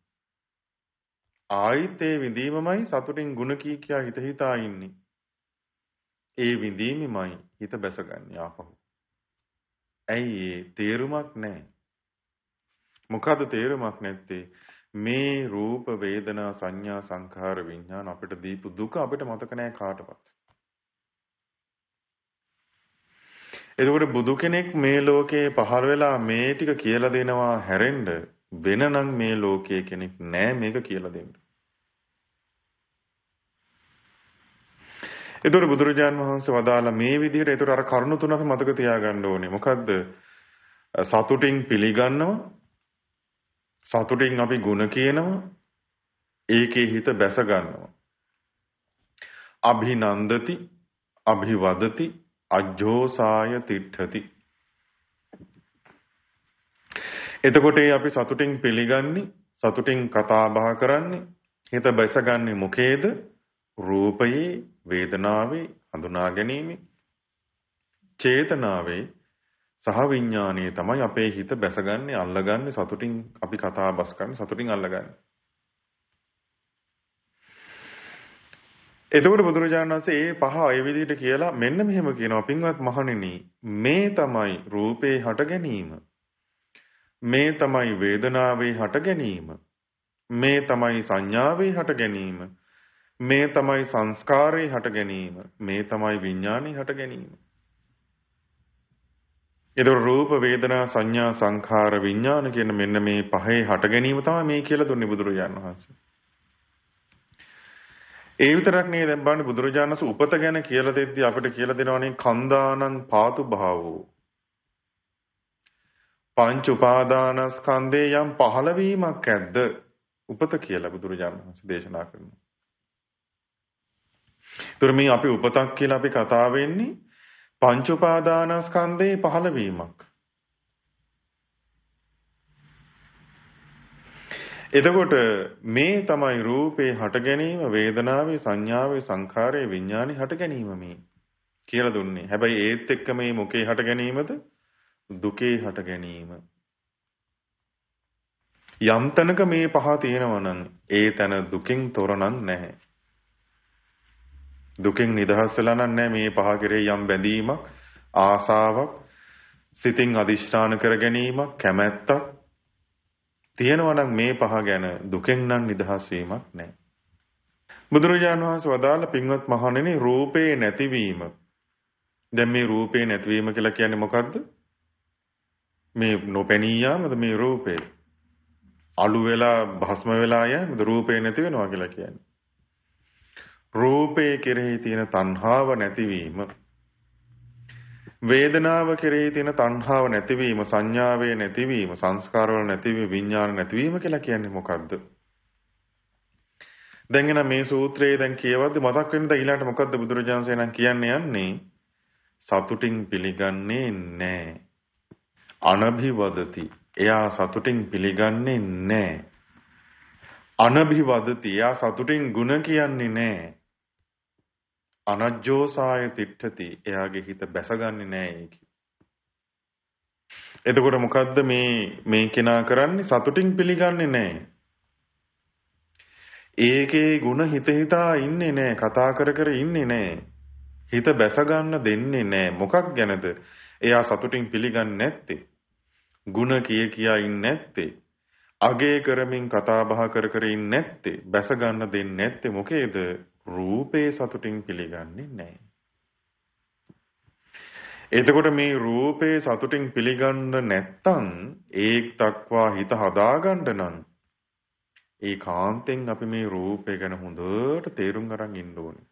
ආයතේ විඳීමමයි සතුටින් ಗುಣ කී කියා හිත හිතා ඉන්නේ. ඒ විඳීමමයි හිත බැසගන්නේ ආපහු. ඇයි ඒ තේරුමක් නැහැ. මොකද තේරුමක් නැත්තේ මේ රූප වේදනා සංඥා සංඛාර විඥාන අපිට දීපු දුක අපිට මතක නැහැ කාටවත්. එතකොට බුදු කෙනෙක් මේ ලෝකේ පහළ වෙලා මේ ටික කියලා දෙනවා හැරෙන්න වෙනනම් මේ ලෝකයේ කෙනෙක් නෑ මේක කියලා දෙන්න. එතකොට බුදුරජාන් වහන්සේ වදාලා මේ විදිහට එතකොට අර කරුණු තුනක් මතක තියාගන්න ඕනේ. මොකද්ද? සතුටින් පිළිගන්නවා සතුටින් අපි ಗುಣ කියනවා ඒකේ හිත බැස ගන්නවා අභිනන්දති අභිවදති අජ්ජෝසාය තිට්ඨති. එතකොට අපි සතුටින් පිළිගන්නේ සතුටින් කතා බහ කරන්නේ හිත බැසගන්නේ මොකේද? රූපයේ වේදනාවේ හඳුනා ගැනීම චේතනාවේ සහ විඥානයේ තමයි අපේ හිත බැසගන්නේ අල්ලගන්නේ සතුටින් අපි කතා බස් කරන්නේ සතුටින් අල්ලගන්නේ එතකොට බුදුරජාණන් වහන්සේ මේ පහ ඔය විදිහට කියලා මෙන්න මෙහෙම කියනවා පින්වත් මහණෙනි මේ තමයි රූපේ හට ගැනීම මේ තමයි වේදනාවේ හට ගැනීම මේ තමයි සංඥාවේ හට ගැනීම මේ තමයි සංස්කාරේ හට ගැනීම මේ තමයි විඥානේ හට ගැනීම එතකොට රූප වේදනා සංඥා සංඛාර විඥාන කියන මෙන්න මේ පහේ හට ගැනීම තමයි මේ කියලා දුන්නේ බුදුරජාණන් වහන්සේ. ඒ විතරක් නේ දැන් බලන්න බුදුරජාණන්ස උපත ගැන කියලා දෙද්දී අපිට කියලා දෙනවනේ කන්දානං පාතු භාවෝ පංච උපාදානස්කන්ධේ යම් පහළවීමක් ඇද්ද උපත කියලා බුදුරජාණන්ස දේශනා කරනවා. ඊටරමී අපි උපතක් කියලා අපි කතා වෙන්නේ පංච උපාදානස්කන්ධේ පහළවීමක්. එතකොට මේ තමයි රූපේ හට ගැනීම වේදනාවේ සංඥාවේ සංඛාරයේ විඥානේ හට ගැනීම මේ කියලා දුන්නේ. හැබැයි ඒත් එක්ක මේ මොකේ හට ගැනීමද දුකේ හට ගැනීම. යම් තැනක මේ පහ තියෙනවා නම් ඒ තැන දුකින් තොර නම් නැහැ. දුකින් නිදහස් වෙලා නම් නැහැ මේ පහ කෙරේ යම් බැඳීමක් ආසාවක් සිතින් අදිෂ්ඨාන කර ගැනීමක් කැමැත්තක් තියෙනවා නම් මේ පහ ගැන දුකෙන් නම් නිදහස් වීමක් නැහැ. බුදුරජාණන් වහන්සේ වදාළ පින්වත් මහණෙනි රූපේ නැතිවීම. දැන් මේ රූපේ නැතිවීම කියලා කියන්නේ මොකද්ද? මේ නොපෙනී යාමද මේ රූපේ? අළු වෙලා භස්ම වෙලා යෑමද රූපේ නැති වෙනවා කියලා කියන්නේ. රූපේ කෙරෙහි තියෙන තණ්හාව නැතිවීම වේදනාව කෙරෙහි තියෙන තණ්හාව නැතිවීම, සංඥාවේ නැතිවීම, සංස්කාරවල නැතිවීම, විඥාන නැතිවීම කියලා කියන්නේ මොකද්ද? දැන් එන මේ සූත්‍රයේ දැන් කියවද්දි මතක් වෙන දා ඊළඟට මොකද්ද බුදුරජාණන් සේනම් කියන්නේ යන්නේ? සතුටින් පිළිගන්නේ නැහැ. අනභිවදති. එයා සතුටින් පිළිගන්නේ නැහැ. අනභිවදති. එයා සතුටින් ಗುಣ කියන්නේ නැහැ. අනජ්ජෝසාය තිට්ඨති එයාගේ හිත බැසගන්නේ නැහැ ඒක. එතකොට මොකද්ද මේ මේ කෙනා කරන්නේ සතුටින් පිළිගන්නේ නැහැ. ඒකේ ಗುಣ හිත හිතා ඉන්නේ නැහැ කතා කර කර ඉන්නේ නැහැ. හිත බැස ගන්න දෙන්නේ නැහැ. මොකක් ගැනද? එයා සතුටින් පිළිගන්නේ නැත්තේ. ಗುಣ කිය කියා ඉන්නේ නැත්තේ. අගේ කරමින් කතා බහ කර කර ඉන්නේ නැත්තේ. බැස ගන්න දෙන්නේ නැත්තේ මොකේද? රූපේ සතුටින් පිළිගන්නේ නැහැ. එතකොට මේ රූපේ සතුටින් පිළිගන්න නැත්තම් ඒක දක්වා හිත හදාගන්න නම් ඒකාන්තෙන් අපි මේ රූපය ගැන හොඳට තේරුම් අරන් ඉන්න ඕනේ.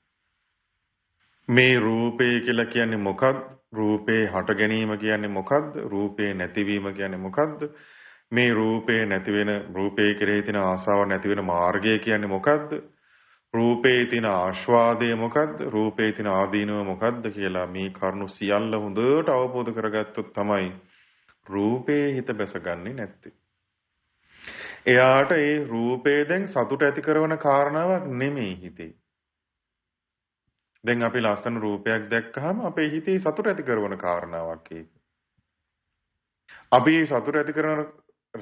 මේ රූපේ කියලා කියන්නේ මොකක්ද? රූපේ හට ගැනීම කියන්නේ මොකක්ද? රූපේ නැතිවීම කියන්නේ මොකක්ද? මේ රූපේ නැති වෙන රූපේ කෙරෙහි තියෙන ආසාව නැති වෙන මාර්ගය කියන්නේ මොකක්ද? රූපේ තින ආස්වාදය මොකද්ද? රූපේ තින ආදීනව මොකද්ද කියලා මේ කරුණු සියල්ල හොඳට අවබෝධ කරගත්තොත් තමයි රූපේ හිත බැසගන්නේ නැත්තේ. එයාට ඒ රූපේ දැන් සතුට ඇති කරන කාරණාවක් නෙමෙයි හිතේ. දැන් අපි ලස්සන රූපයක් දැක්කහම අපේ හිතේ සතුට ඇති කරන කාරණාවක් ඒක. අපි සතුට ඇති කරන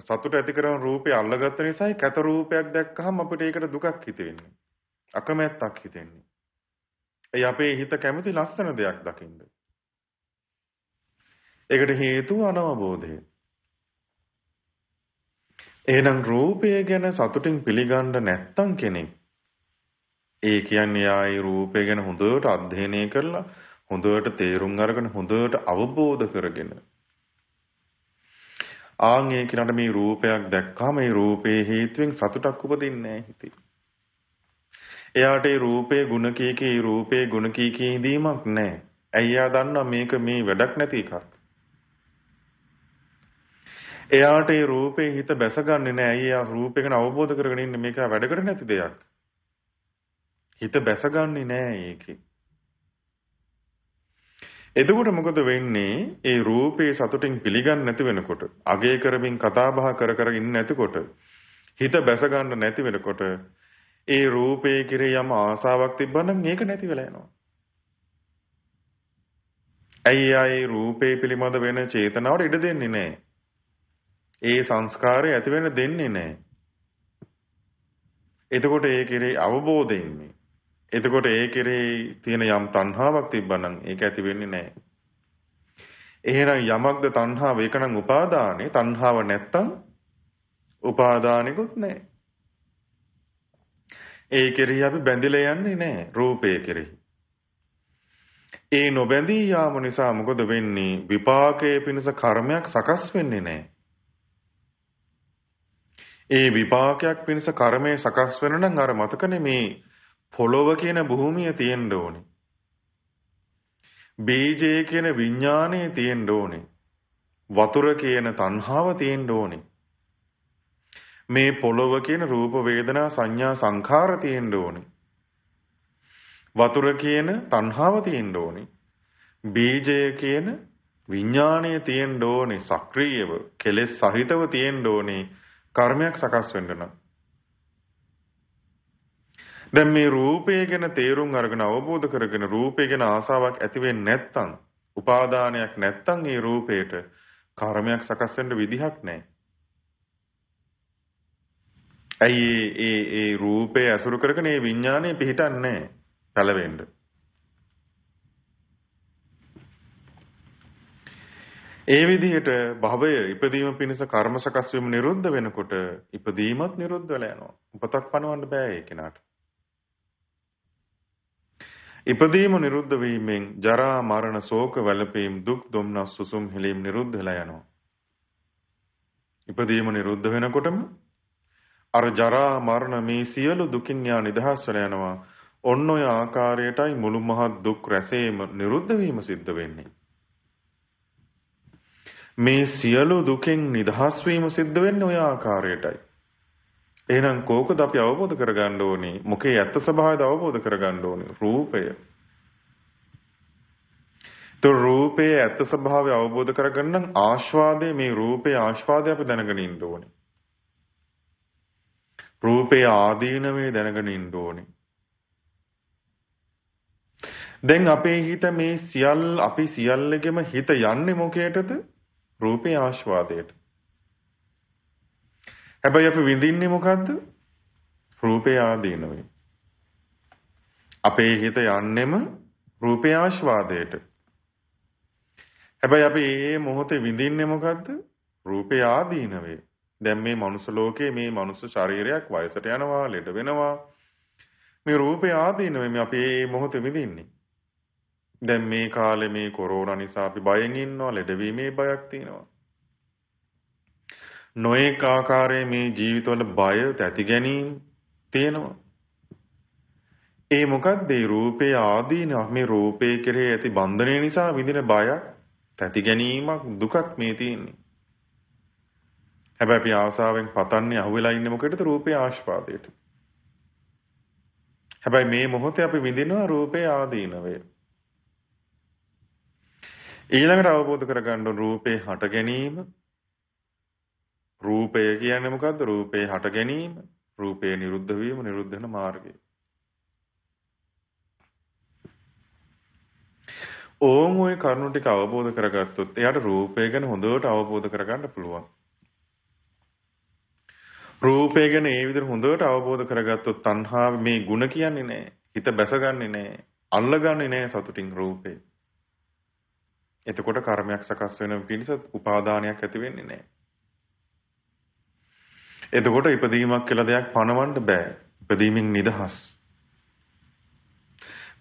සතුට ඇති කරන රූපය අල්ලගත්ත නිසායි කැත රූපයක් දැක්කහම අපිට ඒකට දුකක් හිතෙන්නේ. අකමැත්තක් හිතෙන්නේ. ඒ අපේ හිත කැමති ලස්සන දෙයක් දකින්න. ඒකට හේතුව අනවබෝධය. එහෙනම් රූපය ගැන සතුටින් පිළිගන්න නැත්තම් කෙනෙක් ඒ කියන්නේ ආයි රූපය ගැන හොඳට අධ්‍යයනය කරලා හොඳට තේරුම් අරගෙන හොඳට අවබෝධ කරගෙන ආන් ඒ කිනාට මේ රූපයක් දැක්කාම මේ රූපේ හේතුවෙන් සතුටක් උපදින්නේ නැහැ හිතේ එයාට ඒ රූපේ ಗುಣ කී කී රූපේ ಗುಣ කී කී ඉඳීමක් නැහැ. ඇයියා දන්නා මේක මේ වැඩක් නැති එකක්. එයාට ඒ රූපේ හිත බැසගන්නේ නැහැ. ඇයියා රූපේ ගැන අවබෝධ කරගෙන ඉන්නේ මේක වැඩකට නැති දෙයක්. හිත බැසගන්නේ නැහැ ඒකේ. එතකොට මොකද වෙන්නේ? ඒ රූපේ සතුටින් පිළිගන්නේ නැති වෙනකොට, අගය කරමින් කතා බහ කර කර ඉන්නේ නැතිකොට, හිත බැස ගන්න නැති වෙනකොට ඒ රූපයේ කෙරේ යම් ආසාවක් තිබ්බනම් ඒක නැති වෙලා යනවා. ඇයි ආයේ රූපේ පිළිබඳ වෙන චේතනාවට ඉඩ දෙන්නේ නැහැ. ඒ සංස්කාරය ඇති වෙන දෙන්නේ නැහැ. එතකොට ඒ කෙරේ අවබෝධය ඉන්නේ. එතකොට ඒ කෙරේ තියෙන යම් තණ්හාවක් තිබ්බනම් ඒක ඇති වෙන්නේ නැහැ. එහෙනම් යමක්ද තණ්හාව ඒකනම් උපාදානේ තණ්හාව නැත්තම් උපාදානෙකුත් නැහැ. ඒ කෙරෙහි අපි බැඳිලා යන්නේ නැහැ රූපය කෙරෙහි. ඒ නොබැඳී යාම නිසා මොකද වෙන්නේ? විපාකයේ පිණිස කර්මයක් සකස් වෙන්නේ නැහැ. ඒ විපාකයක් පිණිස කර්මය සකස් වෙන නම් අර මතකනේ මේ පොළොව කියන භූමිය තියෙන්න ඕනේ. බීජය කියන විඥානය තියෙන්න ඕනේ. වතුර කියන තණ්හාව තියෙන්න ඕනේ. මේ පොළොව කියන රූප වේදනා සංඥා සංඛාර තියෙන්න ඕනේ. වතුර කියන තණ්හාව තියෙන්න ඕනේ. බීජය කියන විඥාණය තියෙන්න ඕනේ සක්‍රීයව, කෙලෙස් සහිතව තියෙන්න ඕනේ කර්මයක් සකස් වෙන්න නම්. දැන් මේ රූපය ගැන තේරුම් අරගෙන අවබෝධ කරගෙන රූපය ගැන ආසාවක් ඇති වෙන්නේ නැත්නම්, උපාදානයක් නැත්නම් මේ රූපයට කර්මයක් සකස් වෙන්න විදිහක් නැහැ. ඇයි ඒ ඒ ඒ රූපේ අසුරු කරගෙන ඒ විඥානේ පිහිටන්නේ පළවෙන්න. ඒ විදිහට භවය ඉපදීම පිණිස කර්ම සකස් වීම නිරුද්ධ වෙනකොට ඉපදීමත් නිරුද්ධ වෙලා යනවා. උපතක් පණවන්න බෑ ඒ කෙනාට. ඉපදීම නිරුද්ධ වීමෙන් ජරා මරණ ශෝක වැළපීම් දුක් දුම්නස් සුසුම් හෙලීම් නිරුද්ධ වෙලා යනවා. ඉපදීම නිරුද්ධ වෙනකොටම අර ජරා මරණ මේ සියලු දුකින් යා නිදහස් වෙලා යනවා. ඔන්න ඔය ආකාරයටයි මුළු මහත් දුක් රැසේම නිරුද්ධ වීම සිද්ධ වෙන්නේ. මේ සියලු දුකෙන් නිදහස් වීම සිද්ධ වෙන්නේ ඔය ආකාරයටයි. එහෙනම් කෝකද අපි අවබෝධ කරගන්න ඕනේ? මොකේ ඇත්ත ස්වභාවයද අවබෝධ කරගන්න ඕනේ? රූපය. તો රූපයේ ඇත්ත ස්වභාවය අවබෝධ කරගන්න නම් ආස්වාදයේ මේ රූපයේ ආස්වාදය අපි දැනගෙන ඉන්න ඕනේ. රූපේ ආදීනවේ දැනගෙන ඉන්න ඕනේ. දැන් අපේ හිත මේ සියල් අපි සියල්ලෙගෙම හිත යන්නේ මොකේටද? රූපේ ආස්වාදයට. හැබැයි අපි විඳින්නේ මොකද්ද? රූපේ ආදීනවේ. අපේ හිත යන්නෙම රූපේ ආස්වාදයට. හැබැයි අපි මේ මොහොතේ විඳින්නේ මොකද්ද? රූපේ ආදීනවේ. දැන් මේ මනුස්ස ලෝකේ මේ මනුස්ස ශරීරයක් වයසට යනවා ලෙඩ වෙනවා මේ රූපේ ආදීනව මේ අපි මේ මොහොතේ විඳින්නේ දැන් මේ කාලේ මේ කොරෝනා නිසා අපි බයෙන් ඉන්නවා ලෙඩවීමේ බයක් තියෙනවා නොඑක ආකාරයේ මේ ජීවිතවල බය තැති ගැනීම තියෙනවා ඒ මොකක්ද මේ රූපේ ආදීනව මේ රූපේ කෙරෙහි ඇති බන්ධනය නිසා විඳින බයක් තැති ගැනීමක් දුකක් මේ තියෙන්නේ හැබැයි අපි ආසාවෙන් පතන්නේ අහුවෙලා ඉන්නේ මොකටද රූපේ ආස්වාදයට. හැබැයි මේ මොහොතේ අපි විඳිනවා රූපේ ආදීනවය. ඊළඟට අවබෝධ කරගන්න රූපේ හට ගැනීම රූපය කියන්නේ මොකද්ද? රූපේ හට ගැනීම, රූපේ නිරුද්ධ වීම, නිරුද්ධ වෙන මාර්ගය. ඕම් ওই කරුණු ටික අවබෝධ කරගත්තොත් එයාට රූපය ගැන හොඳට අවබෝධ කරගන්න පුළුවන්. රූපය ගැන ඒ විදිහට හොඳට අවබෝධ කරගත්තොත් තණ්හාව මේ ಗುಣ කියන්නේ නෑ. හිත බැසගන්නේ නෑ. අල්ලගන්නේ නෑ සතුටින් රූපේ. එතකොට කර්මයක් සකස් වෙන පිණිස උපාදානයක් ඇති වෙන්නේ නෑ. එතකොට ඉපදීමක් කියලා දෙයක් පණවන්න බෑ. ඉපදීමෙන් නිදහස්.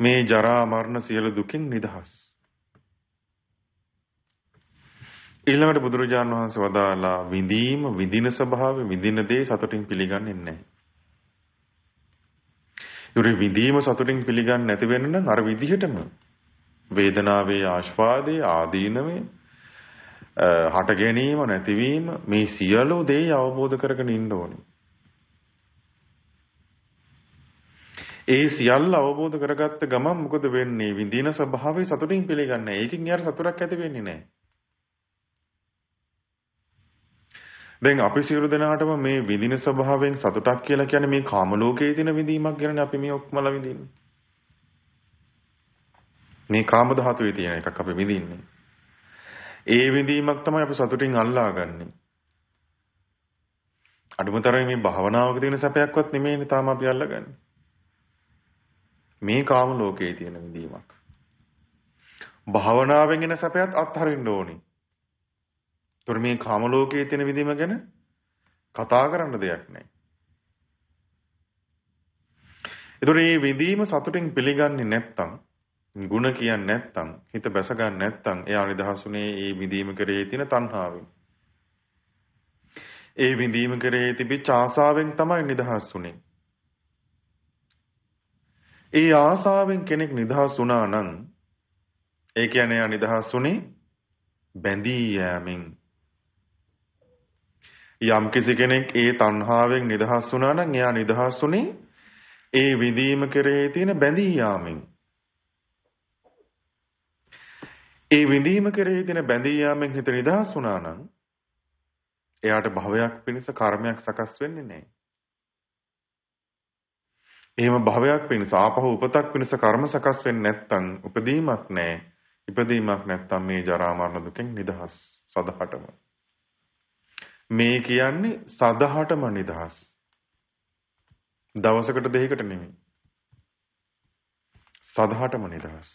මේ ජරා මරණ සියලු දුකින් නිදහස්. ඊළඟට බුදුරජාණන් වහන්සේ වදාලා විඳීම විඳින ස්වභාවය විඳින දේ සතුටින් පිළිගන්නේ නැහැ. ඒ විඳීම සතුටින් පිළිගන්නේ නැති වෙන්න නම් අර විදිහටම වේදනාවේ ආස්වාදයේ ආදීනවේ හට ගැනීම නැතිවීම මේ සියලු දේ අවබෝධ කරගෙන ඉන්න ඕනේ. ඒ සියල්ල අවබෝධ කරගත්ත ගමන් මොකද වෙන්නේ? විඳින ස්වභාවය සතුටින් පිළිගන්නේ. ඒකෙන් යාර සතුටක් ඇති වෙන්නේ නැහැ. දැන් අපි සියලු දෙනාටම මේ විඳින ස්වභාවයෙන් සතුටක් කියලා කියන්නේ මේ කාම ලෝකයේ තියෙන විඳීමක් ගැනනේ අපි මේ ඔක්මල විඳින්නේ. මේ කාම ධාතුවේ තියෙන එකක් අපි විඳින්නේ. ඒ විඳීමක් තමයි අපි සතුටින් අල්ලාගන්නේ. අඩුමතරමේ මේ භාවනාවක තියෙන සැපයක්වත් නෙමෙයිනේ තාම අපි අල්ලගන්නේ. මේ කාම ලෝකයේ තියෙන විඳීමක්. භාවනාවෙන් එන සැපයත් අත්හරින්න ඕනේ. ඒතොර මේ කාම ලෝකයේ තියෙන විදීම ගැන කතා කරන්න දෙයක් නැහැ. ඒතොර මේ විදීම සතුටින් පිළිගන්නේ නැත්නම් ಗುಣ කියන්නේ නැත්නම් හිත බැස ගන්න නැත්නම් එයා නිදහසුනේ මේ විදීම කරේ තියෙන තණ්හාවෙන්. ඒ විඳීම කරේ තිබිච්ච ආසාවෙන් තමයි නිදහස් වුනේ. ඒ ආසාවෙන් කෙනෙක් නිදහස් වුණා නම් ඒ කියන්නේ යා නිදහස් වුනේ බැඳී යෑමෙන් යම් කිසි කෙනෙක් ඒ තණ්හාවෙන් නිදහස් වුණා නම් එයා නිදහස් උනේ ඒ විඳීම කෙරෙහි තියෙන බැඳී යාමෙන්. ඒ විඳීම කෙරෙහි තියෙන බැඳී යාමෙන් හිත නිදහස් වුණා නම් එයාට භවයක් පිණිස කර්මයක් සකස් වෙන්නේ නැහැ. එහෙම භවයක් පිණිස ආපහු උපතක් පිණිස කර්ම සකස් වෙන්නේ නැත්නම් උපදීමක් නැහැ. ඉපදීමක් නැත්නම් මේ ජරා මරණ දුකෙන් නිදහස් සදහටම. මේ කියන්නේ සදහටම නිදහස්. දවසකට දෙකකට නෙමෙයි. සදහටම නිදහස්.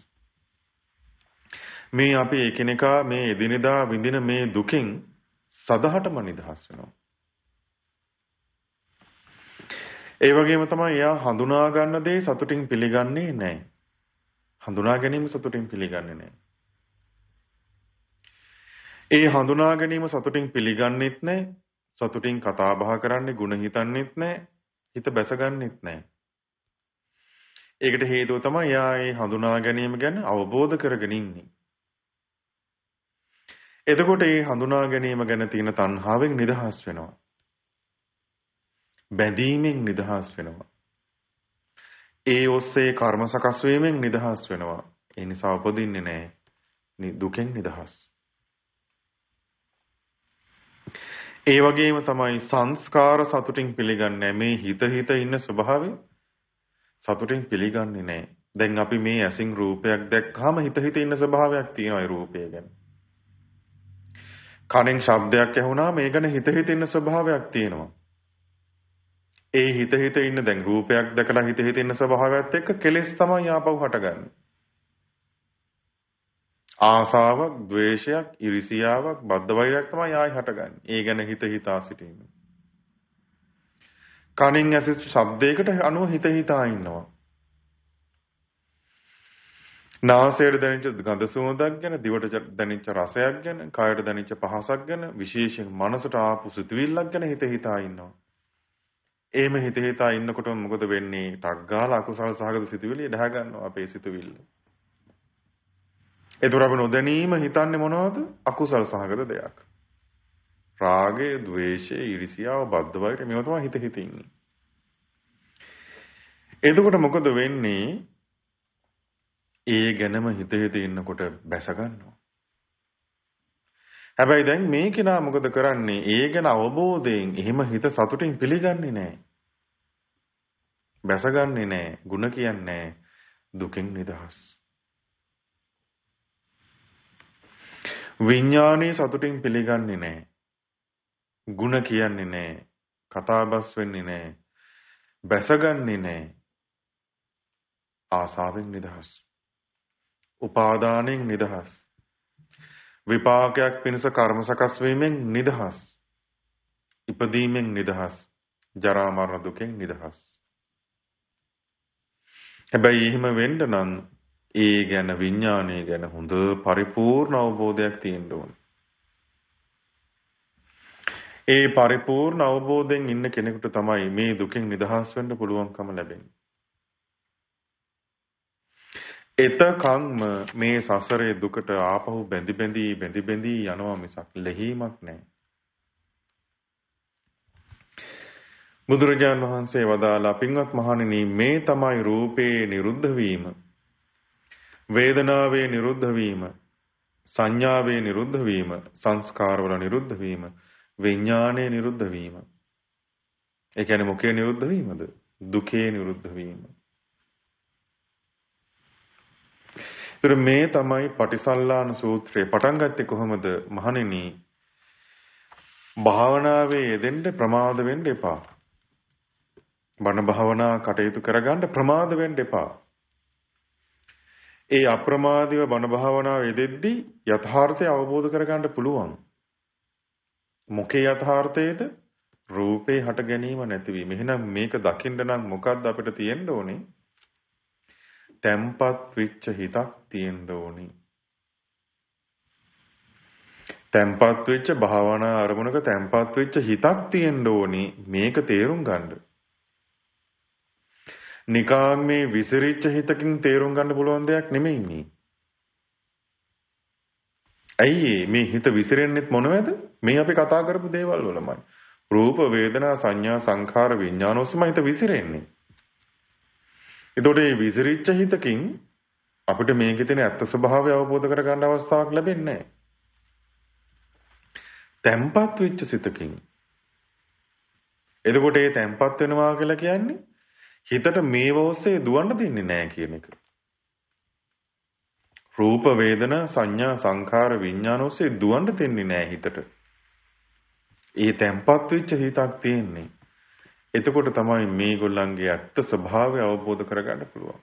මේ අපි එකිනෙකා මේ එදිනෙදා විඳින මේ දුකෙන් සදහටම නිදහස් වෙනවා. ඒ වගේම තමයි එයා හඳුනා ගන්න දේ සතුටින් පිළිගන්නේ නැහැ. හඳුනා ගැනීම සතුටින් පිළිගන්නේ නැහැ. ඒ හඳුනා ගැනීම සතුටින් පිළිගන්නෙත් නැහැ. සතුටින් කතා බහ කරන්නේ ಗುಣ හිතන්නෙත් නැහැ. හිත බැසගන්නෙත් නැහැ. ඒකට හේතුව තමයි යා ඒ හඳුනා ගැනීම ගැන අවබෝධ කරගෙන ඉන්නේ. එතකොට ඒ හඳුනා ගැනීම ගැන තියෙන තණ්හාවෙන් නිදහස් වෙනවා. බැඳීමෙන් නිදහස් වෙනවා. ඒ ඔස්සේ කර්ම සකස් වීමෙන් නිදහස් වෙනවා. ඒ නිසා උපදින්නේ නැහැ. දුකෙන් නිදහස්. ඒ වගේම තමයි සංස්කාර සතුටින් පිළිගන්නේ මේ හිත හිත ඉන්න ස්වභාවය සතුටින් පිළිගන්නේ නැහැ. දැන් අපි මේ ඇසින් රූපයක් දැක්කහම හිත හිත ඉන්න ස්වභාවයක් තියෙනවා ඒ රූපය ගැන. කනෙන් ශබ්දයක් ඇහුණා මේ ගැන හිත හිත ඉන්න ස්වභාවයක් තියෙනවා. ඒ හිත හිත ඉන්න දැන් රූපයක් දැකලා හිත හිත ඉන්න ස්වභාවයත් එක්ක කෙලෙස් තමයි ආපහු හටගන්නේ. ආසාවක්, ద్వේෂයක්, ඉරිසියාවක්, බද්ධ වෛරයක් තමයි ආයි හටගන්නේ. ඒ ගැන හිත හිතා සිටීම. කනින් ඇසෙන ශබ්දයකට අනුව හිත හිතා ඉන්නවා. නාසයට දැනෙන ගඳ සුවඳක් ගැන, දිවට දැනෙන රසයක් ගැන, කයට දැනෙන පහසක් ගැන, විශේෂයෙන් මනසට ආපු සිතුවිල්ලක් ගැන හිත හිතා ඉන්නවා. එහෙම හිත හිතා ඉන්නකොට මොකද වෙන්නේ? ටක් ගාලා අකුසල් සහගත සිතුවිලි ඩහ ගන්නවා අපේ සිතුවිල්ල. ඒතර අපි නොදැනීම හිතන්නේ මොනවද? අකුසල් සහගත දෙයක්. රාගය, ద్వේෂය, ඊර්ෂියාව, බද්ධවෛරය මේවා තමයි හිත හිත ඉන්නේ. එතකොට මොකද වෙන්නේ? ඒ ගැනම හිත හිත ඉන්නකොට බැස ගන්නවා. හැබැයි දැන් මේ කෙනා මොකද කරන්නේ? ඒ ගැන අවබෝධයෙන් එහෙම හිත සතුටින් පිළිගන්නේ නැහැ. බැසගන්නේ නැහැ, ಗುಣ කියන්නේ නැහැ, දුකෙන් නිදහස්. විඥානයේ සතුටින් පිළිගන්නේ නැහැ. ಗುಣ කියන්නේ නැහැ. කතාබස් වෙන්නේ නැහැ. බැසගන්නේ නැහැ. ආසාවෙන් නිදහස්. උපාදානෙන් නිදහස්. විපාකයක් පිණිස කර්ම සකස් වීමෙන් නිදහස්. ඉපදීමෙන් නිදහස්. ජරා මරණ දුකෙන් නිදහස්. හැබැයි එහෙම වෙන්න නම් ඒ ගැන විඥානය ගැන හොඳ පරිපූර්ණ අවබෝධයක් තියෙන්න ඕනේ. ඒ පරිපූර්ණ අවබෝධයෙන් ඉන්න කෙනෙකුට තමයි මේ දුකෙන් නිදහස් වෙන්න පුළුවන්කම ලැබෙන්නේ. එතකන්ම මේ සසරේ දුකට ආපහු බැඳි බැඳි බැඳි බැඳි යනවා මිසක් ලෙහීමක් නැහැ. බුදුරජාන් වහන්සේ වදාලා පින්වත් මහණෙනි මේ තමයි රූපේ නිරුද්ධ වීම. වේදනාවේ නිරුද්ධ වීම සංඥාවේ නිරුද්ධ වීම සංස්කාරවල නිරුද්ධ වීම විඥානයේ නිරුද්ධ වීම ඒ කියන්නේ මොකේ නිරුද්ධ වීමද දුකේ නිරුද්ධ වීම ඉතින් මේ තමයි පටිසල්ලාන සූත්‍රය පටන් ගත්තේ කොහොමද මහණෙනි භාවනාවේ යෙදෙන්න ප්‍රමාද වෙන්න එපා බණ භාවනා කටයුතු කරගන්න ප්‍රමාද වෙන්න එපා ඒ අප්‍රමාදීව බණ භාවනාව යෙදෙද්දී යථාර්ථය අවබෝධ කරගන්න පුළුවන්. මොකේ යථාර්ථයේද? රූපේ හට ගැනීම නැතිවීම. එහෙනම් මේක දකින්න නම් මොකද්ද අපිට තියෙන්න ඕනේ? tempat වෙච්ච හිතක් තියෙන්න ඕනේ. tempat වෙච්ච භාවනා අරමුණක tempat වෙච්ච හිතක් තියෙන්න ඕනේ. මේක තේරුම් ගන්න. නිකන් මේ විසිරිච්ච හිතකින් තේරුම් ගන්න පුළුවන් දෙයක් නෙමෙයි මේ. ඇයි මේ හිත විසිරෙන්නෙත් මොනවද? මේ අපි කතා කරපු දේවල් වලමයි. රූප වේදනා සංඥා සංඛාර විඥාන ඔස්ම හිත විසිරෙන්නේ. එතකොට මේ විසිරිච්ච හිතකින් අපිට මේකේ තියෙන ඇත්ත ස්වභාවය අවබෝධ කරගන්න අවස්ථාවක් ලැබෙන්නේ නැහැ. තැම්පත් වෙච්ච සිතකින් එතකොට ඒ තැම්පත් වෙනවා කියලා කියන්නේ හිතට මේව ඔස්සේ දුවන්න දෙන්නේ නැහැ කියන එක. රූප වේදනා සංඥා සංඛාර විඥාන ඔස්සේ දුවන්න දෙන්නේ නැහැ හිතට. ඒ තැම්පත් වෙච්ච හිතක් තියෙන්නේ. එතකොට තමයි මේගොල්ලන්ගේ ඇත්ත ස්වභාවය අවබෝධ කරගන්න පුළුවන්.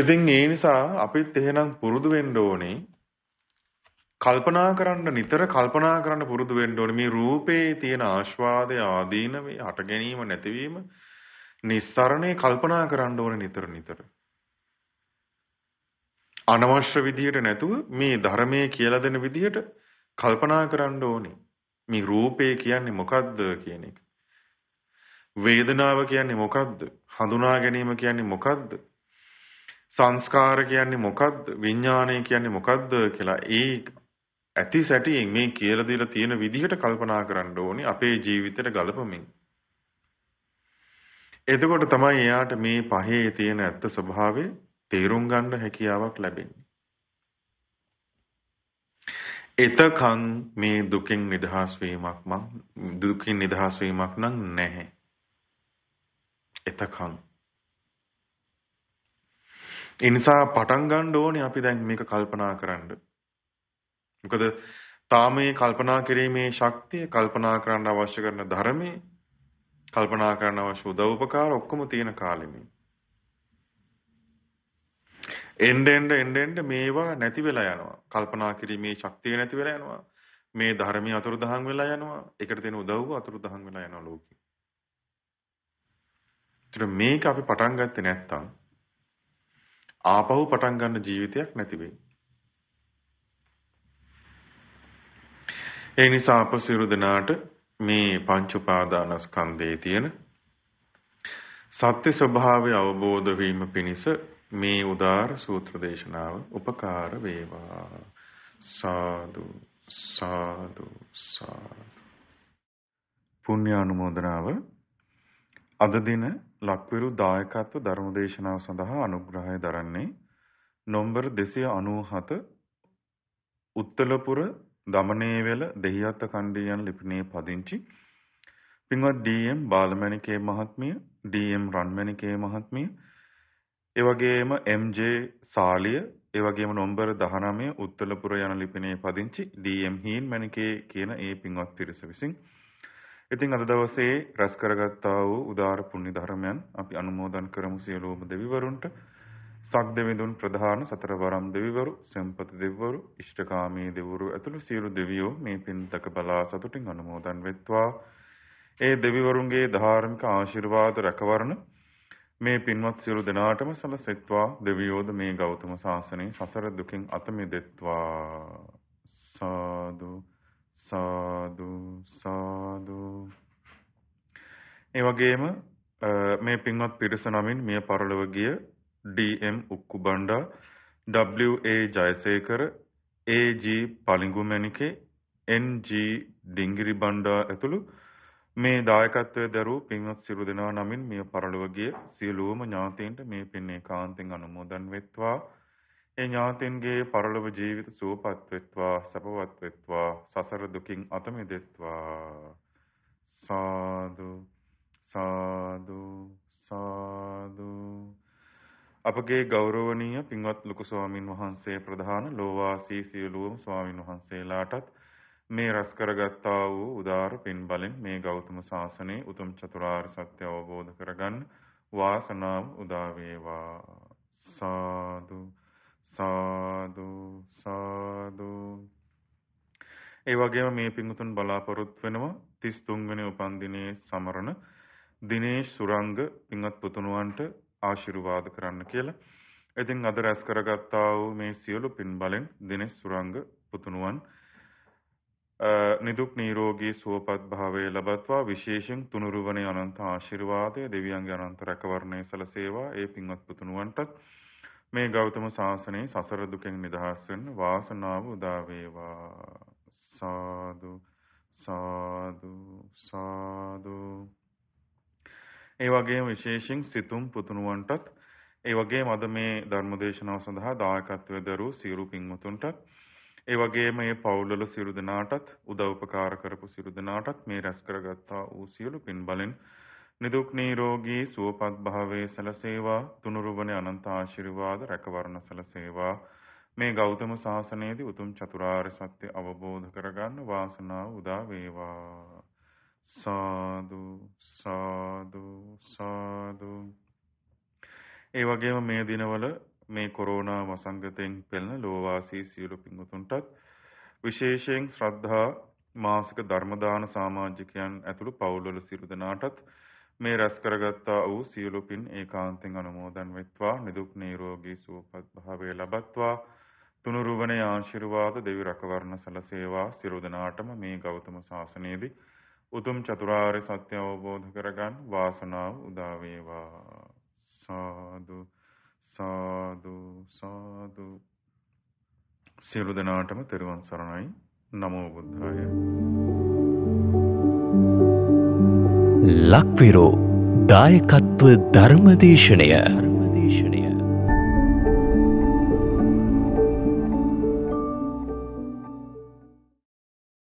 ඉතින් ඒ නිසා අපිත් එහෙනම් පුරුදු වෙන්න ඕනේ කල්පනා කරන්න නිතර කල්පනා කරන්න පුරුදු වෙන්න ඕනේ මේ රූපේ තියෙන ආස්වාදය ආදීන මේ හට ගැනීම නැතිවීම නිස්සරණේ කල්පනා කරන්න ඕනේ නිතර නිතර අනවශ්‍ය විදියට නැතුව මේ ධර්මයේ කියලා දෙන විදියට කල්පනා කරන්න ඕනේ මේ රූපේ කියන්නේ මොකද්ද කියන එක වේදනාව කියන්නේ මොකද්ද හඳුනා ගැනීම කියන්නේ මොකද්ද සංස්කාර කියන්නේ මොකද්ද විඥානය කියන්නේ මොකද්ද කියලා ඒ ඇති සැටියෙන් මේ කියලා දීලා තියෙන විදිහට කල්පනා කරන්න ඕනේ අපේ ජීවිතයට ගලපමින්. එතකොට තමයි එයාට මේ පහේ තියෙන ඇත්ත ස්වභාවය තේරුම් ගන්න හැකියාවක් ලැබෙන්නේ. එතකන් මේ දුකෙන් නිදහස් වීමක් මං දුකෙන් නිදහස් වීමක් නම් නැහැ. එතකන් ඒ නිසා පටන් ගන්න ඕනේ අපි දැන් මේක කල්පනා කරන්න. මොකද තාමයේ කල්පනා කිරීමේ ශක්තිය කල්පනා කරන්න අවශ්‍ය කරන ධර්මයේ කල්පනා කරන්න අවශ්‍ය උදව්පකාර ඔක්කොම තියෙන කාලෙ මේ. එන්න එන්න එන්න එන්න මේවා නැති වෙලා යනවා. කල්පනා කිරීමේ ශක්තිය නැති වෙලා යනවා. මේ ධර්මයේ අතුරුදහන් වෙලා යනවා. ඒකට දෙන උදව්ව අතුරුදහන් වෙලා යනවා ලෝකේ. ඒතර මේක අපි පටන් ගත්තේ නැත්තම් ආපහු පටන් ගන්න ජීවිතයක් නැති වෙයි. ඒ නිසා අප සියලු දෙනාට මේ පංච උපාදානස්කන්ධයේ තියෙන සත්‍ය ස්වභාවය අවබෝධ වීම පිණිස මේ උදාර සූත්‍ර දේශනාව උපකාර වේවා සාදු සාදු සාදු පුණ්‍ය අනුමෝදනාව අද දින ලක්විරු දායකත්ව ධර්ම දේශනාව සඳහා අනුග්‍රහය දරන්නේ නොම්බර් 297 උත්තලපුර දමනේවල දෙහිඅත්ත කණ්ඩීයන් ලිපිණේ පදිංචි පින්වත් ඩී.එම්. බාලමණිකේ මහත්මිය, ඩී.එම්. රන්මණිකේ මහත්මිය, ඒ වගේම එම්.ජේ. සාලිය, ඒ වගේම නොවැම්බර් 19 උත්තලපුර යන ලිපිණේ පදිංචි ඩී.එම්. හීන්මණිකේ කියන ඒ පින්වත් පිරිස විසින් ඉතින් අද දවසේ රැස් කරගත්තා වූ උදාර පුණ්‍ය ධර්මයන් අපි අනුමෝදන් කරමු සියලුම දෙවිවරුන්ට සක්දෙවිඳුන් ප්‍රධාන සතරවරම් දෙවිවරු, සෙම්පත දෙවිවරු, ඉෂ්ඨකාමී දෙවිවරු ඇතුළු සියලු දෙවියෝ මේ පින්තක බලා සතුටින් අනුමෝදන් වෙත්වා. ඒ දෙවිවරුන්ගේ ධාර්මික ආශිර්වාද රැකවරණ මේ පින්වත් සියලු දෙනාටම සලසෙත්වා. දෙවියෝද මේ ගෞතම සාසනයේ සසර දුකින් අත මිදෙත්වා. සාදු සාදු සාදු ඒ වගේම මේ පින්වත් පිරිස නමින් මිය පරලොව ගිය D M Ukkubanda W A Jayasekara A G Paligumenike N G Dingiri Banda ඇතුළු මේ දායකත්වය දරූ පින්වත් සිරු දෙනා නමින් මිය පරලොවගිය සියලුවම ඥාතීන්ට මේ පින්නේ කාන්තෙන් අනුමෝදන් වෙත්වා ඒ ඥාතීන්ගේ පරලොව ජීවිත සුවපත් වෙත්වා සැපවත් වෙත්වා සසර දුකින් අත මිදෙත්වා සාදු සාදු සාදු අපගේ ගෞරවනීය පින්වත් ලොකු ස්වාමින් වහන්සේ ප්‍රධාන ලෝවාසී සියලුම ස්වාමින් වහන්සේලාටත් මේ රැස් කරගත්තා වූ උදාර පින් බලෙන් මේ ගෞතම සාසනේ උතුම් චතුරාර්ය සත්‍ය අවබෝධ කරගන්න වාසනාව උදා වේවා සාදු සාදු සාදු ඒ වගේම මේ පින්තුන් බලාපොරොත්තු වෙනවා 33 වෙනි උපන්දිනයේ සමරන දිනේෂ් සුරංග පින්වත් පුතුණුවන්ට ආශිර්වාද කරන්න කියලා. ඉතින් අද රැස් කරගත්තා වූ මේ සියලු පින් බලෙන් දිනෙස් සුරංග පුතුණුවන් නිදුක් නීරෝගී සුවපත් භාවය ලබත්වා විශේෂෙන් තුනුරුවන අනන්ත ආශිර්වාදය දෙවියන්ගේ අනන්ත රැකවරණය සලසේවා ඒ පින්වත් පුතුණුවන්ටත් මේ ගෞතම ශාසනයේ සසර දුකෙන් නිදහස් වෙන්න වාසනාව උදා වේවා සාදු සාදු සාදු ඒ වගේම විශේෂයෙන් සිතුම් පුතුණුවන්ටත් ඒ වගේම අද මේ ධර්මදේශනාව සඳහා දායකත්වය දරූ සියලු පින්වතුන්ටත් ඒ වගේම මේ පවුල්වල සියලු දෙනාටත් උදව්පකාර කරපු සියලු දෙනාටත් මේ රැස් කරගත්තා වූ සියලු පින් බලෙන් නිදුක් නිරෝගී සුවපත් භාවයේ සැලසේවා තුනුරුවනේ අනන්ත ආශිර්වාද රැකවරණ සැලසේවා මේ ගෞතම ශාසනයේදී උතුම් චතුරාර්ය සත්‍ය අවබෝධ කරගන්න වාසනාව උදා වේවා සාදු සාදු සාදු ඒ වගේම මේ දිනවල මේ කොරෝනා වසංගතයෙන් පෙළෙන ලෝවාසී සියලු පිංගුතුන්ටත් විශේෂයෙන් ශ්‍රද්ධා මාසික ධර්මදාන සමාජිකයන් ඇතුළු පවුල්වල සියලු දෙනාටත් මේ රැස් කරගත්තා වූ සියලු පින් ඒකාන්තෙන් අනුමෝදන් වෙත්වා නිදුක් නිරෝගී සුවපත් භාවය ලබත්වා තුනුරුවනේ ආශිර්වාද දෙවි රකවරණ සලසේවා සියලු දෙනාටම මේ ගෞතම සාසනයේදී උතුම් චතුරාර්ය සත්‍ය අවබෝධ කරගන්න වාසනාව උදා වේවා සාදු සාදු සාදු සියලු දෙනාටම තෙරුවන් සරණයි නමෝ බුද්ධාය ලක්විරෝ දායකත්ව ධර්මදේශනය